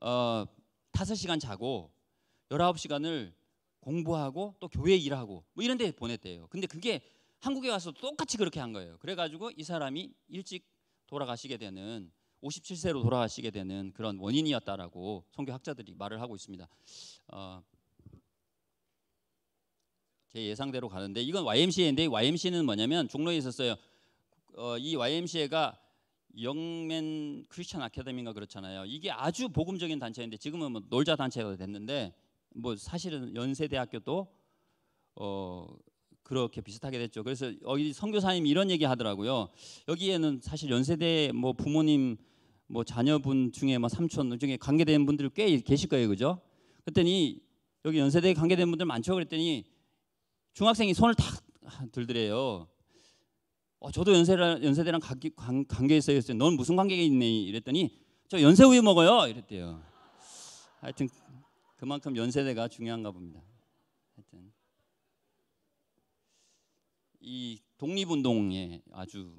어, 5시간 자고 19시간을 공부하고 또 교회 일하고 뭐 이런 데 보냈대요. 근데 그게 한국에 와서 똑같이 그렇게 한 거예요. 그래 가지고 이 사람이 일찍 돌아가시게 되는 57세로 돌아가시게 되는 그런 원인이었다라고 성교학자들이 말을 하고 있습니다. 어, 제 예상대로 가는데 이건 YMCA인데 YMC는 뭐냐면 종로에 있었어요. 어, 이 YMCA가 영맨 크리스천 아카데미인가 그렇잖아요. 이게 아주 복음적인 단체인데 지금은 뭐 놀자 단체가 됐는데 뭐 사실은 연세대학교도 어 그렇게 비슷하게 됐죠. 그래서 여기 선교사님 이런 얘기 하더라고요. 여기에는 사실 연세대 뭐 부모님 뭐 자녀분 중에 뭐 삼촌 중에 관계된 분들이 꽤 계실 거예요, 그죠? 그랬더니 여기 연세대에 관계된 분들 많죠. 그랬더니 중학생이 손을 탁 들더래요. 어, 저도 연세라, 연세대랑 관계, 관계 있어요. 그어요넌 무슨 관계가 있니? 이랬더니 저 연세우유 먹어요. 이랬대요. 하여튼 그만큼 연세대가 중요한가 봅니다. 하여튼 이 독립운동에 아주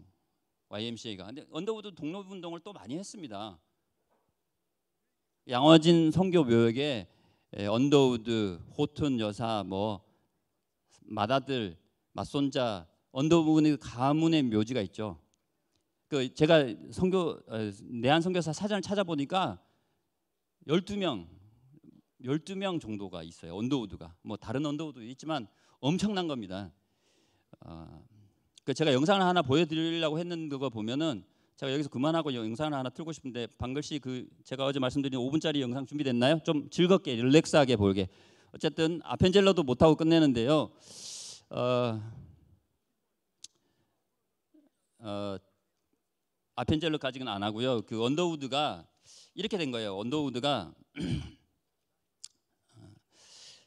YMCA가 근데 언더우드 독립운동을 또 많이 했습니다. 양어진 성교 묘역에 언더우드, 호튼 여사 뭐 맏아들, 맏손자, 언더우드 그 가문의 묘지가 있죠. 그 제가 성교 어, 내한 선교사 사전을 찾아보니까 12명 12명 정도가 있어요. 언더우드가. 뭐 다른 언더우드도 있지만 엄청난 겁니다. 어, 그 제가 영상을 하나 보여 드리려고 했는 그거 보면은 제가 여기서 그만하고 영상을 하나 틀고 싶은데 방글씨 그 제가 어제 말씀드린 5분짜리 영상 준비됐나요? 좀 즐겁게 릴렉스하게 보게. 어쨌든 아펜젤러도 못하고 끝내는데요. 어, 어, 아펜젤러까지는 안 하고요. 그 언더우드가 이렇게 된 거예요. 언더우드가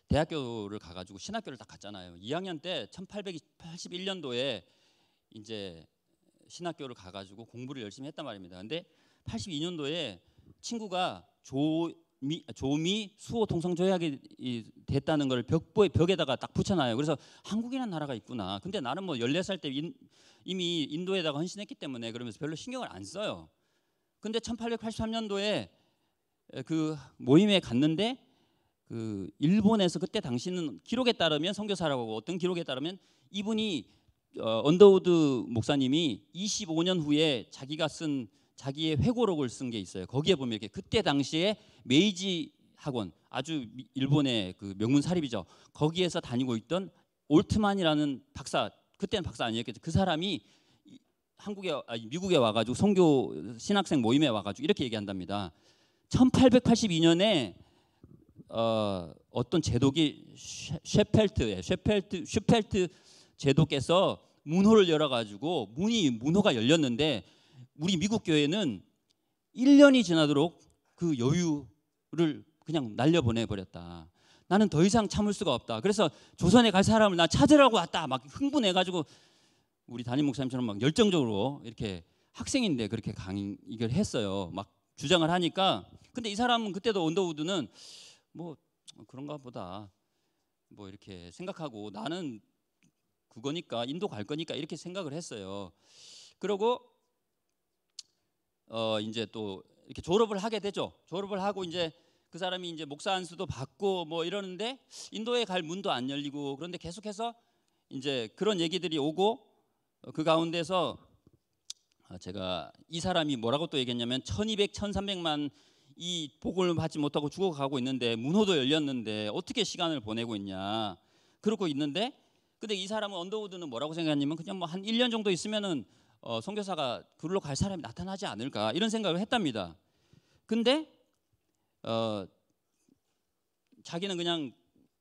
대학교를 가가지고 신학교를 다 갔잖아요. 2학년 때 1881년도에 이제 신학교를 가가지고 공부를 열심히 했단 말입니다. 근데 82년도에 친구가 조 미, 조미 수호 통상 조약이 됐다는 걸 벽보에 벽에다가 딱 붙여놔요. 그래서 한국이라는 나라가 있구나. 근데 나는 뭐 열네 살때 인, 이미 인도에다가 헌신했기 때문에 그러면서 별로 신경을 안 써요. 근데 1883년도에 그 모임에 갔는데 그 일본에서 그때 당시는 기록에 따르면 선교사라고 어떤 기록에 따르면 이분이 어, 언더우드 목사님이 25년 후에 자기가 쓴 자기의 회고록을 쓴 게 있어요. 거기에 보면 이렇게 그때 당시에 메이지 학원 아주 일본의 그 명문 사립이죠. 거기에서 다니고 있던 올트만이라는 박사 그때는 박사 아니었겠죠. 그 사람이 한국에 아니 미국에 와가지고 성교 신학생 모임에 와가지고 이렇게 얘기한답니다. 1882년에 어, 어떤 제독이 셰펠트예 셰펠트 슈펠트 제독께서 문호를 열어가지고 문이 문호가 열렸는데 우리 미국 교회는 1년이 지나도록 그 여유를 그냥 날려보내 버렸다. 나는 더 이상 참을 수가 없다. 그래서 조선에 갈 사람을 나 찾으라고 왔다. 막 흥분해 가지고 우리 담임 목사님처럼 막 열정적으로 이렇게 학생인데 그렇게 강의 이 했어요. 막 주장을 하니까 근데 이 사람은 그때도 언더우드는 뭐 그런가 보다. 뭐 이렇게 생각하고 나는 그거니까 인도 갈 거니까 이렇게 생각을 했어요. 그러고 어 이제 또 이렇게 졸업을 하게 되죠. 졸업을 하고 이제 그 사람이 이제 목사 안수도 받고 뭐 이러는데 인도에 갈 문도 안 열리고 그런데 계속해서 이제 그런 얘기들이 오고 어, 그 가운데서 아, 제가 이 사람이 뭐라고 또 얘기했냐면 1200, 1300만 이 복을 받지 못하고 죽어가고 있는데 문호도 열렸는데 어떻게 시간을 보내고 있냐. 그러고 있는데 근데 이 사람은 언더우드는 뭐라고 생각하냐면 그냥 뭐 한 1년 정도 있으면은 어, 선교사가 그로 갈 사람이 나타나지 않을까 이런 생각을 했답니다. 근데 어, 자기는 그냥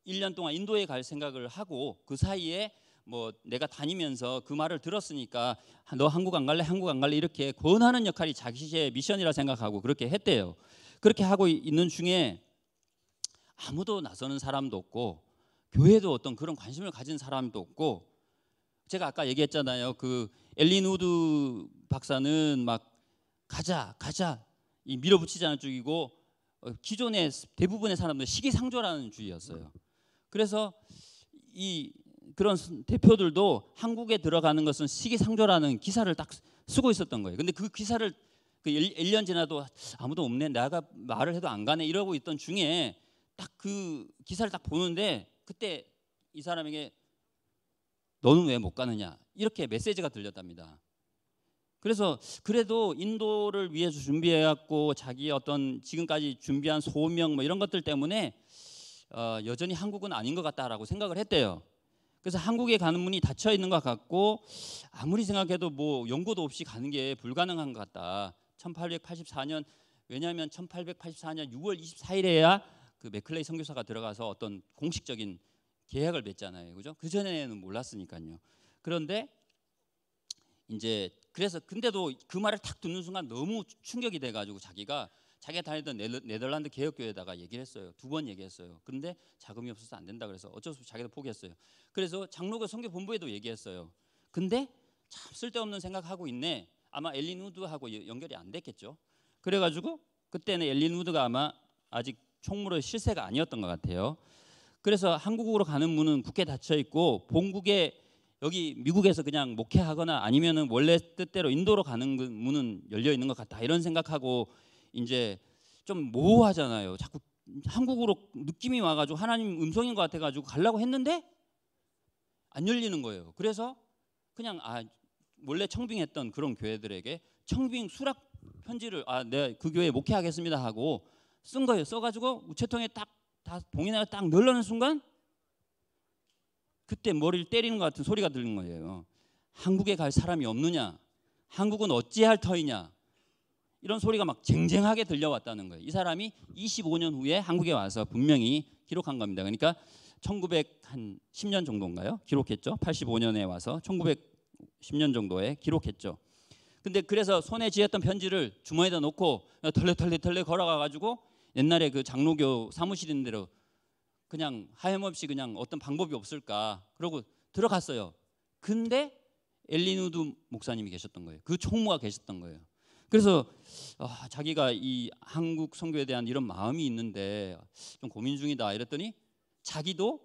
1년 동안 인도에 갈 생각을 하고 그 사이에 뭐 내가 다니면서 그 말을 들었으니까 너 한국 안 갈래 한국 안 갈래 이렇게 권하는 역할이 자기의 미션이라 생각하고 그렇게 했대요. 그렇게 하고 있는 중에 아무도 나서는 사람도 없고 교회도 어떤 그런 관심을 가진 사람도 없고 제가 아까 얘기했잖아요. 그 엘린 우드 박사는 막 가자 가자 이 밀어붙이지 않은 쪽이고 어, 기존의 대부분의 사람들 시기상조라는 주의였어요. 그래서 이 그런 대표들도 한국에 들어가는 것은 시기상조라는 기사를 딱 쓰고 있었던 거예요. 근데 그 기사를 그 1, 년 지나도 아무도 없네. 내가 말을 해도 안 가네. 이러고 있던 중에 딱 그 기사를 딱 보는데 그때 이 사람에게 너는 왜 못 가느냐 이렇게 메시지가 들렸답니다. 그래서 그래도 인도를 위해서 준비해갖고 자기 어떤 지금까지 준비한 소명 뭐 이런 것들 때문에 어, 여전히 한국은 아닌 것 같다라고 생각을 했대요. 그래서 한국에 가는 문이 닫혀 있는 것 같고 아무리 생각해도 뭐 연고도 없이 가는 게 불가능한 것 같다. 1884년 왜냐하면 1884년 6월 24일에야 그 맥클레이 선교사가 들어가서 어떤 공식적인 계약을 맺잖아요. 그죠? 그전에는 몰랐으니까요. 그런데 이제 그래서 근데도 그 말을 탁 듣는 순간 너무 충격이 돼 가지고 자기가 자기가 다니던 네덜란드 개혁교회에다가 얘기를 했어요. 두 번 얘기했어요. 근데 자금이 없어서 안 된다 그래서 어쩔 수 없이 자기도 포기했어요. 그래서 장로교 선교 본부에도 얘기했어요. 근데 참 쓸데없는 생각하고 있네. 아마 엘린 우드하고 연결이 안 됐겠죠. 그래 가지고 그때는 엘린 우드가 아마 아직 총무로 실세가 아니었던 것 같아요. 그래서 한국으로 가는 문은 굳게 닫혀 있고 본국에 여기 미국에서 그냥 목회하거나 아니면은 원래 뜻대로 인도로 가는 그 문은 열려 있는 것 같다 이런 생각하고 이제 좀 모호하잖아요. 자꾸 한국으로 느낌이 와가지고 하나님 음성인 것 같아가지고 가려고 했는데 안 열리는 거예요. 그래서 그냥 아 원래 청빙했던 그런 교회들에게 청빙 수락 편지를 아 내가 그 교회 목회하겠습니다 하고 쓴 거예요. 써가지고 우체통에 딱 다봉인하가딱 늘러는 순간 그때 머리를 때리는 것 같은 소리가 들린 거예요. 한국에 갈 사람이 없느냐? 한국은 어찌할 터이냐? 이런 소리가 막 쟁쟁하게 들려왔다는 거예요. 이 사람이 25년 후에 한국에 와서 분명히 기록한 겁니다. 그러니까 1910년 정도인가요? 기록했죠. 85년에 와서 1910년 정도에 기록했죠. 근데 그래서 손에 쥐었던 편지를 주머니에다 놓고 털레털레털레 걸어가 가지고 옛날에 그 장로교 사무실 인는 대로 그냥 하염없이 그냥 어떤 방법이 없을까 그러고 들어갔어요. 근데 엘리누드 목사님이 계셨던 거예요. 그 총무가 계셨던 거예요. 그래서 아, 자기가 이 한국 선교에 대한 이런 마음이 있는데 좀 고민 중이다 이랬더니 자기도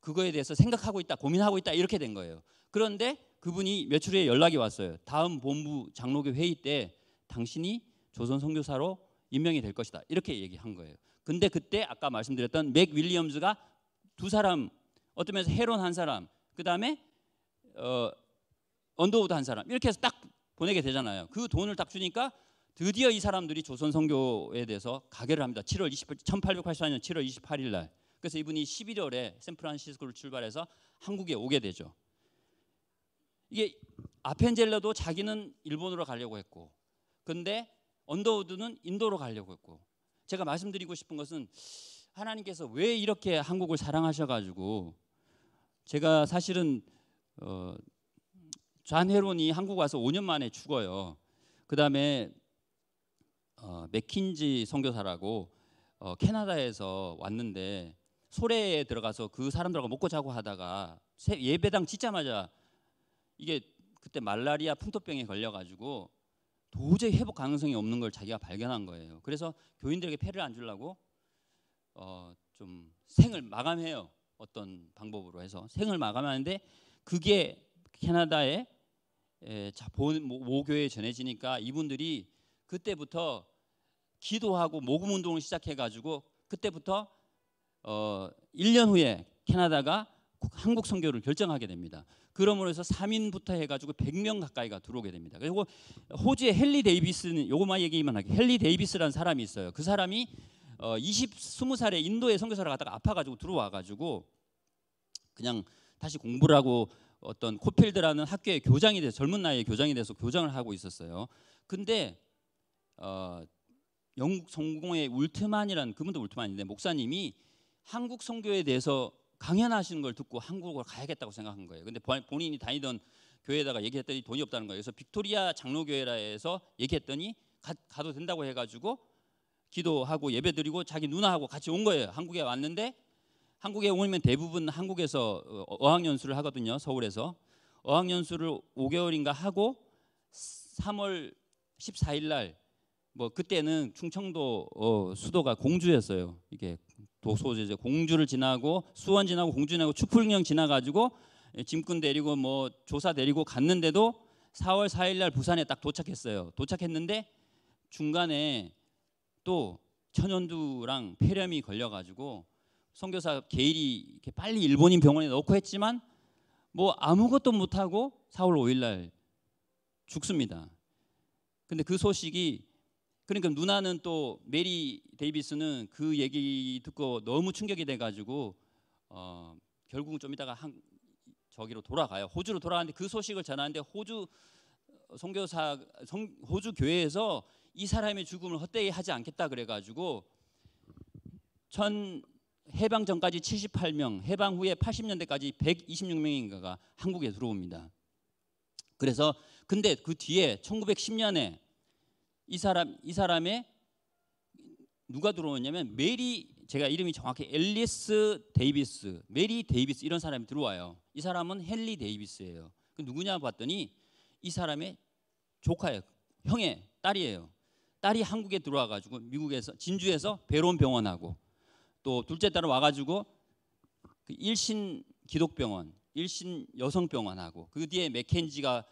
그거에 대해서 생각하고 있다 고민하고 있다 이렇게 된 거예요. 그런데 그분이 며칠 후에 연락이 왔어요. 다음 본부 장로교 회의 때 당신이 조선 선교사로 임명이 될 것이다. 이렇게 얘기한 거예요. 근데 그때 아까 말씀드렸던 맥 윌리엄즈가 두 사람 어떤 면에서 헤론 한 사람 그다음에 어, 언더우드 한 사람 이렇게 해서 딱 보내게 되잖아요. 그 돈을 딱 주니까 드디어 이 사람들이 조선 선교에 대해서 가결을 합니다. 7월 28, 1884년 7월 28일 날. 그래서 이분이 11월에 샌프란시스코를 출발해서 한국에 오게 되죠. 이게 아펜젤러도 자기는 일본으로 가려고 했고, 근데 언더우드는 인도로 가려고 했고 제가 말씀드리고 싶은 것은 하나님께서 왜 이렇게 한국을 사랑하셔가지고 제가 사실은 어, 잔헤론이 한국 와서 5년 만에 죽어요. 그 다음에 어, 맥킨지 선교사라고 어, 캐나다에서 왔는데 소래에 들어가서 그 사람들하고 먹고 자고 하다가 예배당 짓자마자 이게 그때 말라리아 풍토병에 걸려가지고 도저히 회복 가능성이 없는 걸 자기가 발견한 거예요. 그래서 교인들에게 폐를 안 주려고 어, 좀 생을 마감해요. 어떤 방법으로 해서 생을 마감하는데 그게 캐나다의 모교에 전해지니까 이분들이 그때부터 기도하고 모금 운동을 시작해 가지고 그때부터 어, 1년 후에 캐나다가 한국 선교를 결정하게 됩니다. 그러므로 해서 3인부터 해가지고 100명 가까이가 들어오게 됩니다. 그리고 호주의 헨리 데이비스는 요거만 얘기만 하게 헨리 데이비스라는 사람이 있어요. 그 사람이 어 20, 20살에 인도에 선교사를 갔다가 아파가지고 들어와가지고 그냥 다시 공부를 고 어떤 코필드라는 학교의 교장이 돼서 젊은 나이에 교장이 돼서 교장을 하고 있었어요. 근데 어, 영국 성공의 울트만이라는 그분도 울트만인데 목사님이 한국 선교에 대해서 강연하시는 걸 듣고 한국으로 가야겠다고 생각한 거예요. 근데 본인이 다니던 교회에다가 얘기했더니 돈이 없다는 거예요. 그래서 빅토리아 장로교회라에서 얘기했더니 가, 도 된다고 해가지고 기도하고 예배드리고 자기 누나하고 같이 온 거예요. 한국에 왔는데 한국에 오면 대부분 한국에서 어, 어학연수를 하거든요. 서울에서 어학연수를 5개월인가 하고 3월 14일 날뭐 그때는 충청도 어, 수도가 공주였어요. 이게 도소제죠. 공주를 지나고 수원 지나고 공주 지나고 축풀령 지나가지고 짐꾼 데리고 뭐 조사 데리고 갔는데도 4월 4일 날 부산에 딱 도착했어요. 도착했는데 중간에 또 천연두랑 폐렴이 걸려가지고 선교사 게일이 이렇게 빨리 일본인 병원에 넣고 했지만 뭐 아무것도 못하고 4월 5일 날 죽습니다. 근데 그 소식이 그러니까 누나는 또 메리 데이비스는 그 얘기 듣고 너무 충격이 돼가지고 어, 결국은 좀 이따가 한 저기로 돌아가요. 호주로 돌아가는데 그 소식을 전하는데 호주 어, 선교사 호주 교회에서 이 사람의 죽음을 헛되이 하지 않겠다 그래가지고 천 해방 전까지 78명, 해방 후에 80년대까지 126명인가가 한국에 들어옵니다. 그래서 근데 그 뒤에 1910년에 이 사람 이 사람의 누가 들어오냐면 메리 제가 이름이 정확히 엘리스 데이비스, 메리 데이비스 이런 사람이 들어와요. 이 사람은 헨리 데이비스예요. 그 누구냐 봤더니 이 사람의 조카예요. 형의 딸이에요. 딸이 한국에 들어와 가지고 미국에서 진주에서 배로운 병원하고 또 둘째 딸은 와 가지고 그 일신 기독병원, 일신 여성병원하고 그 뒤에 맥켄지가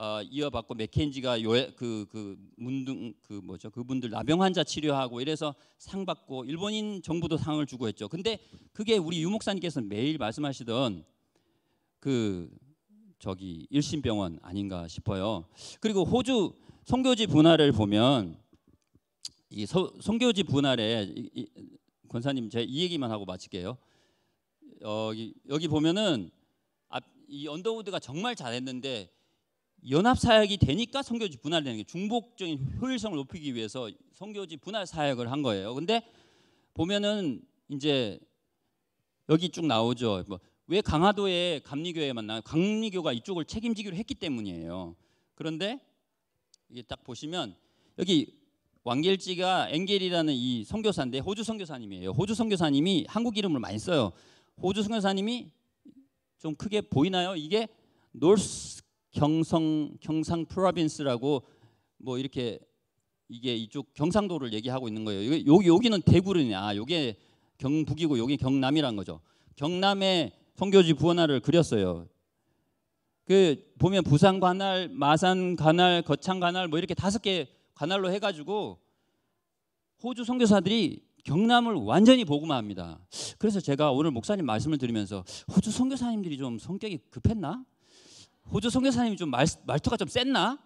어, 이어받고 맥켄지가 그, 그 문둥 그 뭐죠 그분들 나병 환자 치료하고 이래서 상 받고 일본인 정부도 상을 주고 했죠. 근데 그게 우리 유목사님께서 매일 말씀하시던 그 저기 일신병원 아닌가 싶어요. 그리고 호주 선교지 분할을 보면 이 선교지 분할에 이, 이, 권사님 제이 얘기만 하고 마칠게요. 여기, 어, 여기 보면은 앞, 이 언더우드가 정말 잘했는데 연합 사역이 되니까 선교지 분할되는 게 중복적인 효율성을 높이기 위해서 선교지 분할 사역을 한 거예요. 근데 보면은 이제 여기 쭉 나오죠. 뭐왜 강화도에 감리교회만 나요? 감리교가 이쪽을 책임지기로 했기 때문이에요. 그런데 이게 딱 보시면 여기 왕겔지가 엔겔이라는 이 선교사인데 호주 선교사님이에요. 호주 선교사님이 한국 이름을 많이 써요. 호주 선교사님이 좀 크게 보이나요? 이게 노스 경성 경상 프로빈스라고 뭐 이렇게 이게 이쪽 경상도를 얘기하고 있는 거예요. 요, 여기는 대구르냐? 아, 요게 경북이고 여기 경남이란 거죠. 경남에 성교지 부원화를 그렸어요. 그 보면 부산 관할, 마산 관할, 거창 관할 뭐 이렇게 다섯 개 관할로 해가지고 호주 선교사들이 경남을 완전히 복음화합니다. 그래서 제가 오늘 목사님 말씀을 드리면서 호주 선교사님들이 좀 성격이 급했나? 호주 선교사님이 좀 말, 말투가 좀 셌나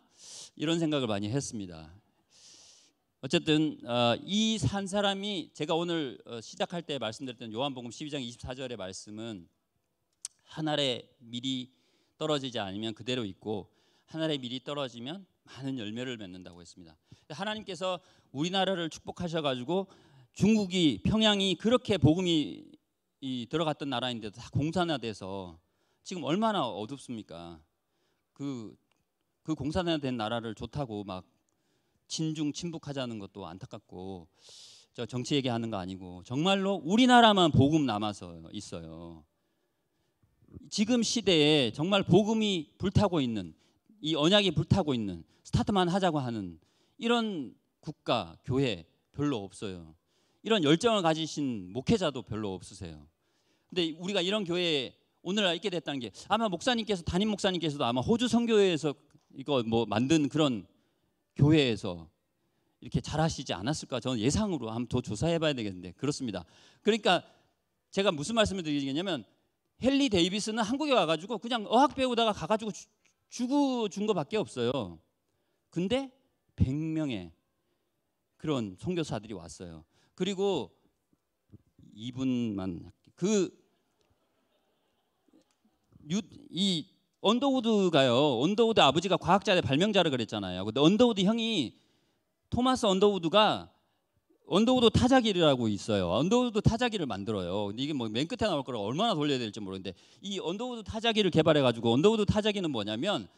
이런 생각을 많이 했습니다. 어쨌든 어, 이산 사람이 제가 오늘 어, 시작할 때 말씀드렸던 요한복음 12장 24절의 말씀은 하늘에 미리 떨어지지 않으면 그대로 있고 하늘에 미리 떨어지면 많은 열매를 맺는다고 했습니다. 하나님께서 우리나라를 축복하셔가지고 중국이 평양이 그렇게 복음이 이, 들어갔던 나라인데도 다 공산화돼서 지금 얼마나 어둡습니까? 그, 그 공산화된 나라를 좋다고 막 친중 친북하자는 것도 안타깝고 저 정치 얘기하는 거 아니고 정말로 우리나라만 복음 남아서 있어요. 지금 시대에 정말 복음이 불타고 있는 이 언약이 불타고 있는 스타트만 하자고 하는 이런 국가 교회 별로 없어요. 이런 열정을 가지신 목회자도 별로 없으세요. 근데 우리가 이런 교회에 오늘 알게 됐다는 게 아마 목사님께서 담임 목사님께서도 아마 호주 선교회에서 이거 뭐 만든 그런 교회에서 이렇게 잘하시지 않았을까 저는 예상으로 한번 더 조사해봐야 되겠는데 그렇습니다. 그러니까 제가 무슨 말씀을 드리겠냐면 헨리 데이비스는 한국에 와가지고 그냥 어학 배우다가 가가지고 죽어 준 거밖에 없어요. 근데 100명의 그런 선교사들이 왔어요. 그리고 이분만 그 유, 이 언더우드가요. 언더우드 아버지가 과학자래 발명자를 그랬잖아요. 근데 언더우드 형이 토마스 언더우드가 언더우드 타자기라고 있어요. 언더우드 타자기를 만들어요. 근데 이게 뭐맨 끝에 나올 거라 얼마나 돌려야 될지 모르는데 이 언더우드 타자기를 개발해 가지고 언더우드 타자기는 뭐냐면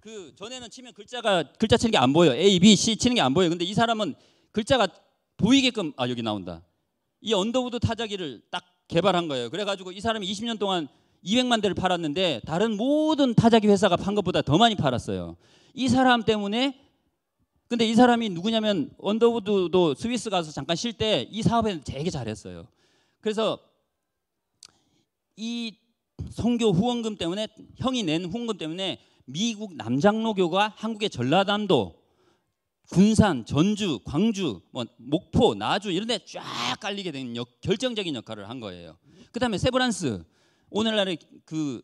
그 전에는 치면 글자가 글자 치는 게 안 보여. A, B, C 치는 게 안 보여. 근데 이 사람은 글자가 보이게끔 아 여기 나온다. 이 언더우드 타자기를 딱 개발한 거예요. 그래가지고 이 사람이 20년 동안 200만 대를 팔았는데 다른 모든 타자기 회사가 판 것보다 더 많이 팔았어요. 이 사람 때문에 근데 이 사람이 누구냐면 언더우드도 스위스 가서 잠깐 쉴 때 이 사업에 되게 잘했어요. 그래서 이 선교 후원금 때문에 형이 낸 후원금 때문에 미국 남장로교가 한국의 전라남도 군산, 전주, 광주, 뭐 목포, 나주 이런 데 쫙 깔리게 된 역, 결정적인 역할을 한 거예요. 그다음에 세브란스 오늘날의 그,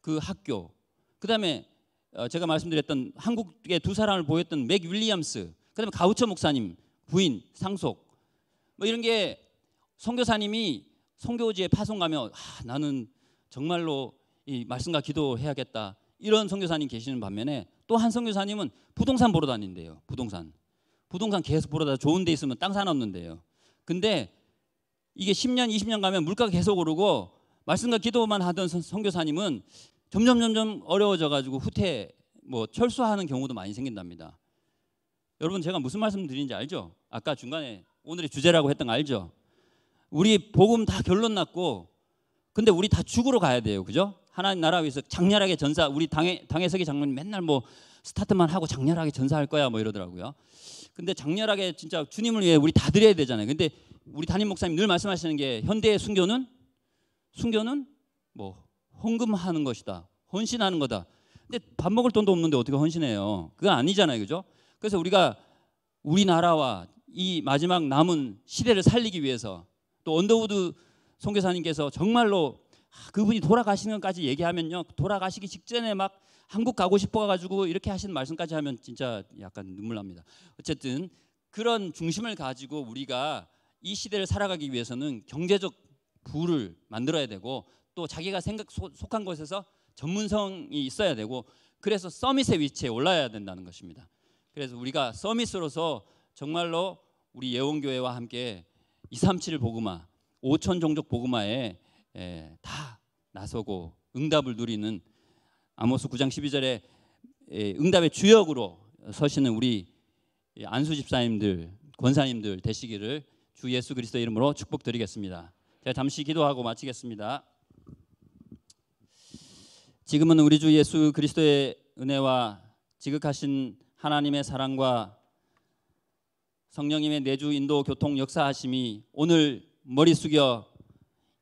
그 학교, 그 다음에 어, 제가 말씀드렸던 한국의 두 사람을 보였던 맥 윌리엄스, 그 다음에 가우처 목사님, 부인, 상속, 뭐 이런 게성교사님이성교지에 파송 가며 아, 나는 정말로 이 말씀과 기도해야겠다 이런 성교사님 계시는 반면에 또 한성교사님은 부동산 보러 다닌대요. 부동산. 부동산 계속 보러 다 좋은 데 있으면 땅 사놨는데요. 근데 이게 10년, 20년 가면 물가가 계속 오르고 말씀과 기도만 하던 선교사님은 점점 점점 어려워져 가지고 후퇴 뭐 철수하는 경우도 많이 생긴답니다. 여러분 제가 무슨 말씀 드리는지 알죠? 아까 중간에 오늘의 주제라고 했던 거 알죠? 우리 복음 다 결론 났고 근데 우리 다 죽으러 가야 돼요. 그죠? 하나님 나라 위해서 장렬하게 전사 우리 당의 당의석이 장로 맨날 뭐 스타트만 하고 장렬하게 전사할 거야 뭐 이러더라고요. 근데 장렬하게 진짜 주님을 위해 우리 다 드려야 되잖아요. 근데 우리 담임 목사님 늘 말씀하시는 게 현대의 순교는 순교는 뭐 헌금하는 것이다. 헌신하는 거다. 근데 밥 먹을 돈도 없는데 어떻게 헌신해요? 그건 아니잖아요. 그죠? 그래서 우리가 우리나라와 이 마지막 남은 시대를 살리기 위해서 또 언더우드 선교사님께서 정말로 아, 그분이 돌아가시는 것까지 얘기하면요. 돌아가시기 직전에 막 한국 가고 싶어 가지고 이렇게 하시는 말씀까지 하면 진짜 약간 눈물 납니다. 어쨌든 그런 중심을 가지고 우리가 이 시대를 살아가기 위해서는 경제적 부를 만들어야 되고 또 자기가 생각 속한 곳에서 전문성이 있어야 되고 그래서 서밋의 위치에 올라야 된다는 것입니다. 그래서 우리가 서밋으로서 정말로 우리 예원교회와 함께 237 보그마, 5천 종족 보그마에 다 나서고 응답을 누리는 아모스 9장 1 2절 에, 응답의 주역으로 서시는 우리 안수 집사님들, 권사님들 되시기를 주 예수 그리스도 이름으로 축복드리겠습니다. 제가 잠시 기도하고 마치겠습니다. 지금은 우리 주 예수 그리스도의 은혜와 지극하신 하나님의 사랑과 성령님의 내주 인도 교통 역사하심이 오늘 머리 숙여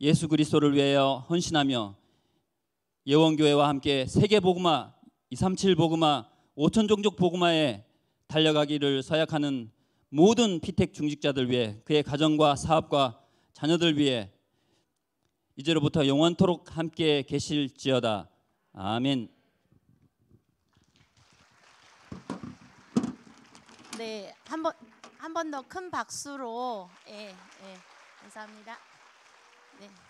예수 그리스도를 위하여 헌신하며 예원교회와 함께 세계 복음화 237 복음화 5천 종족 복음화에 달려가기를 서약하는 모든 피택 중직자들 위해 그의 가정과 사업과 자녀들 위해 이제로부터 영원토록 함께 계실지어다. 아멘. 네, 한 번 한 번 더 큰 박수로 예, 예. 감사합니다. 네.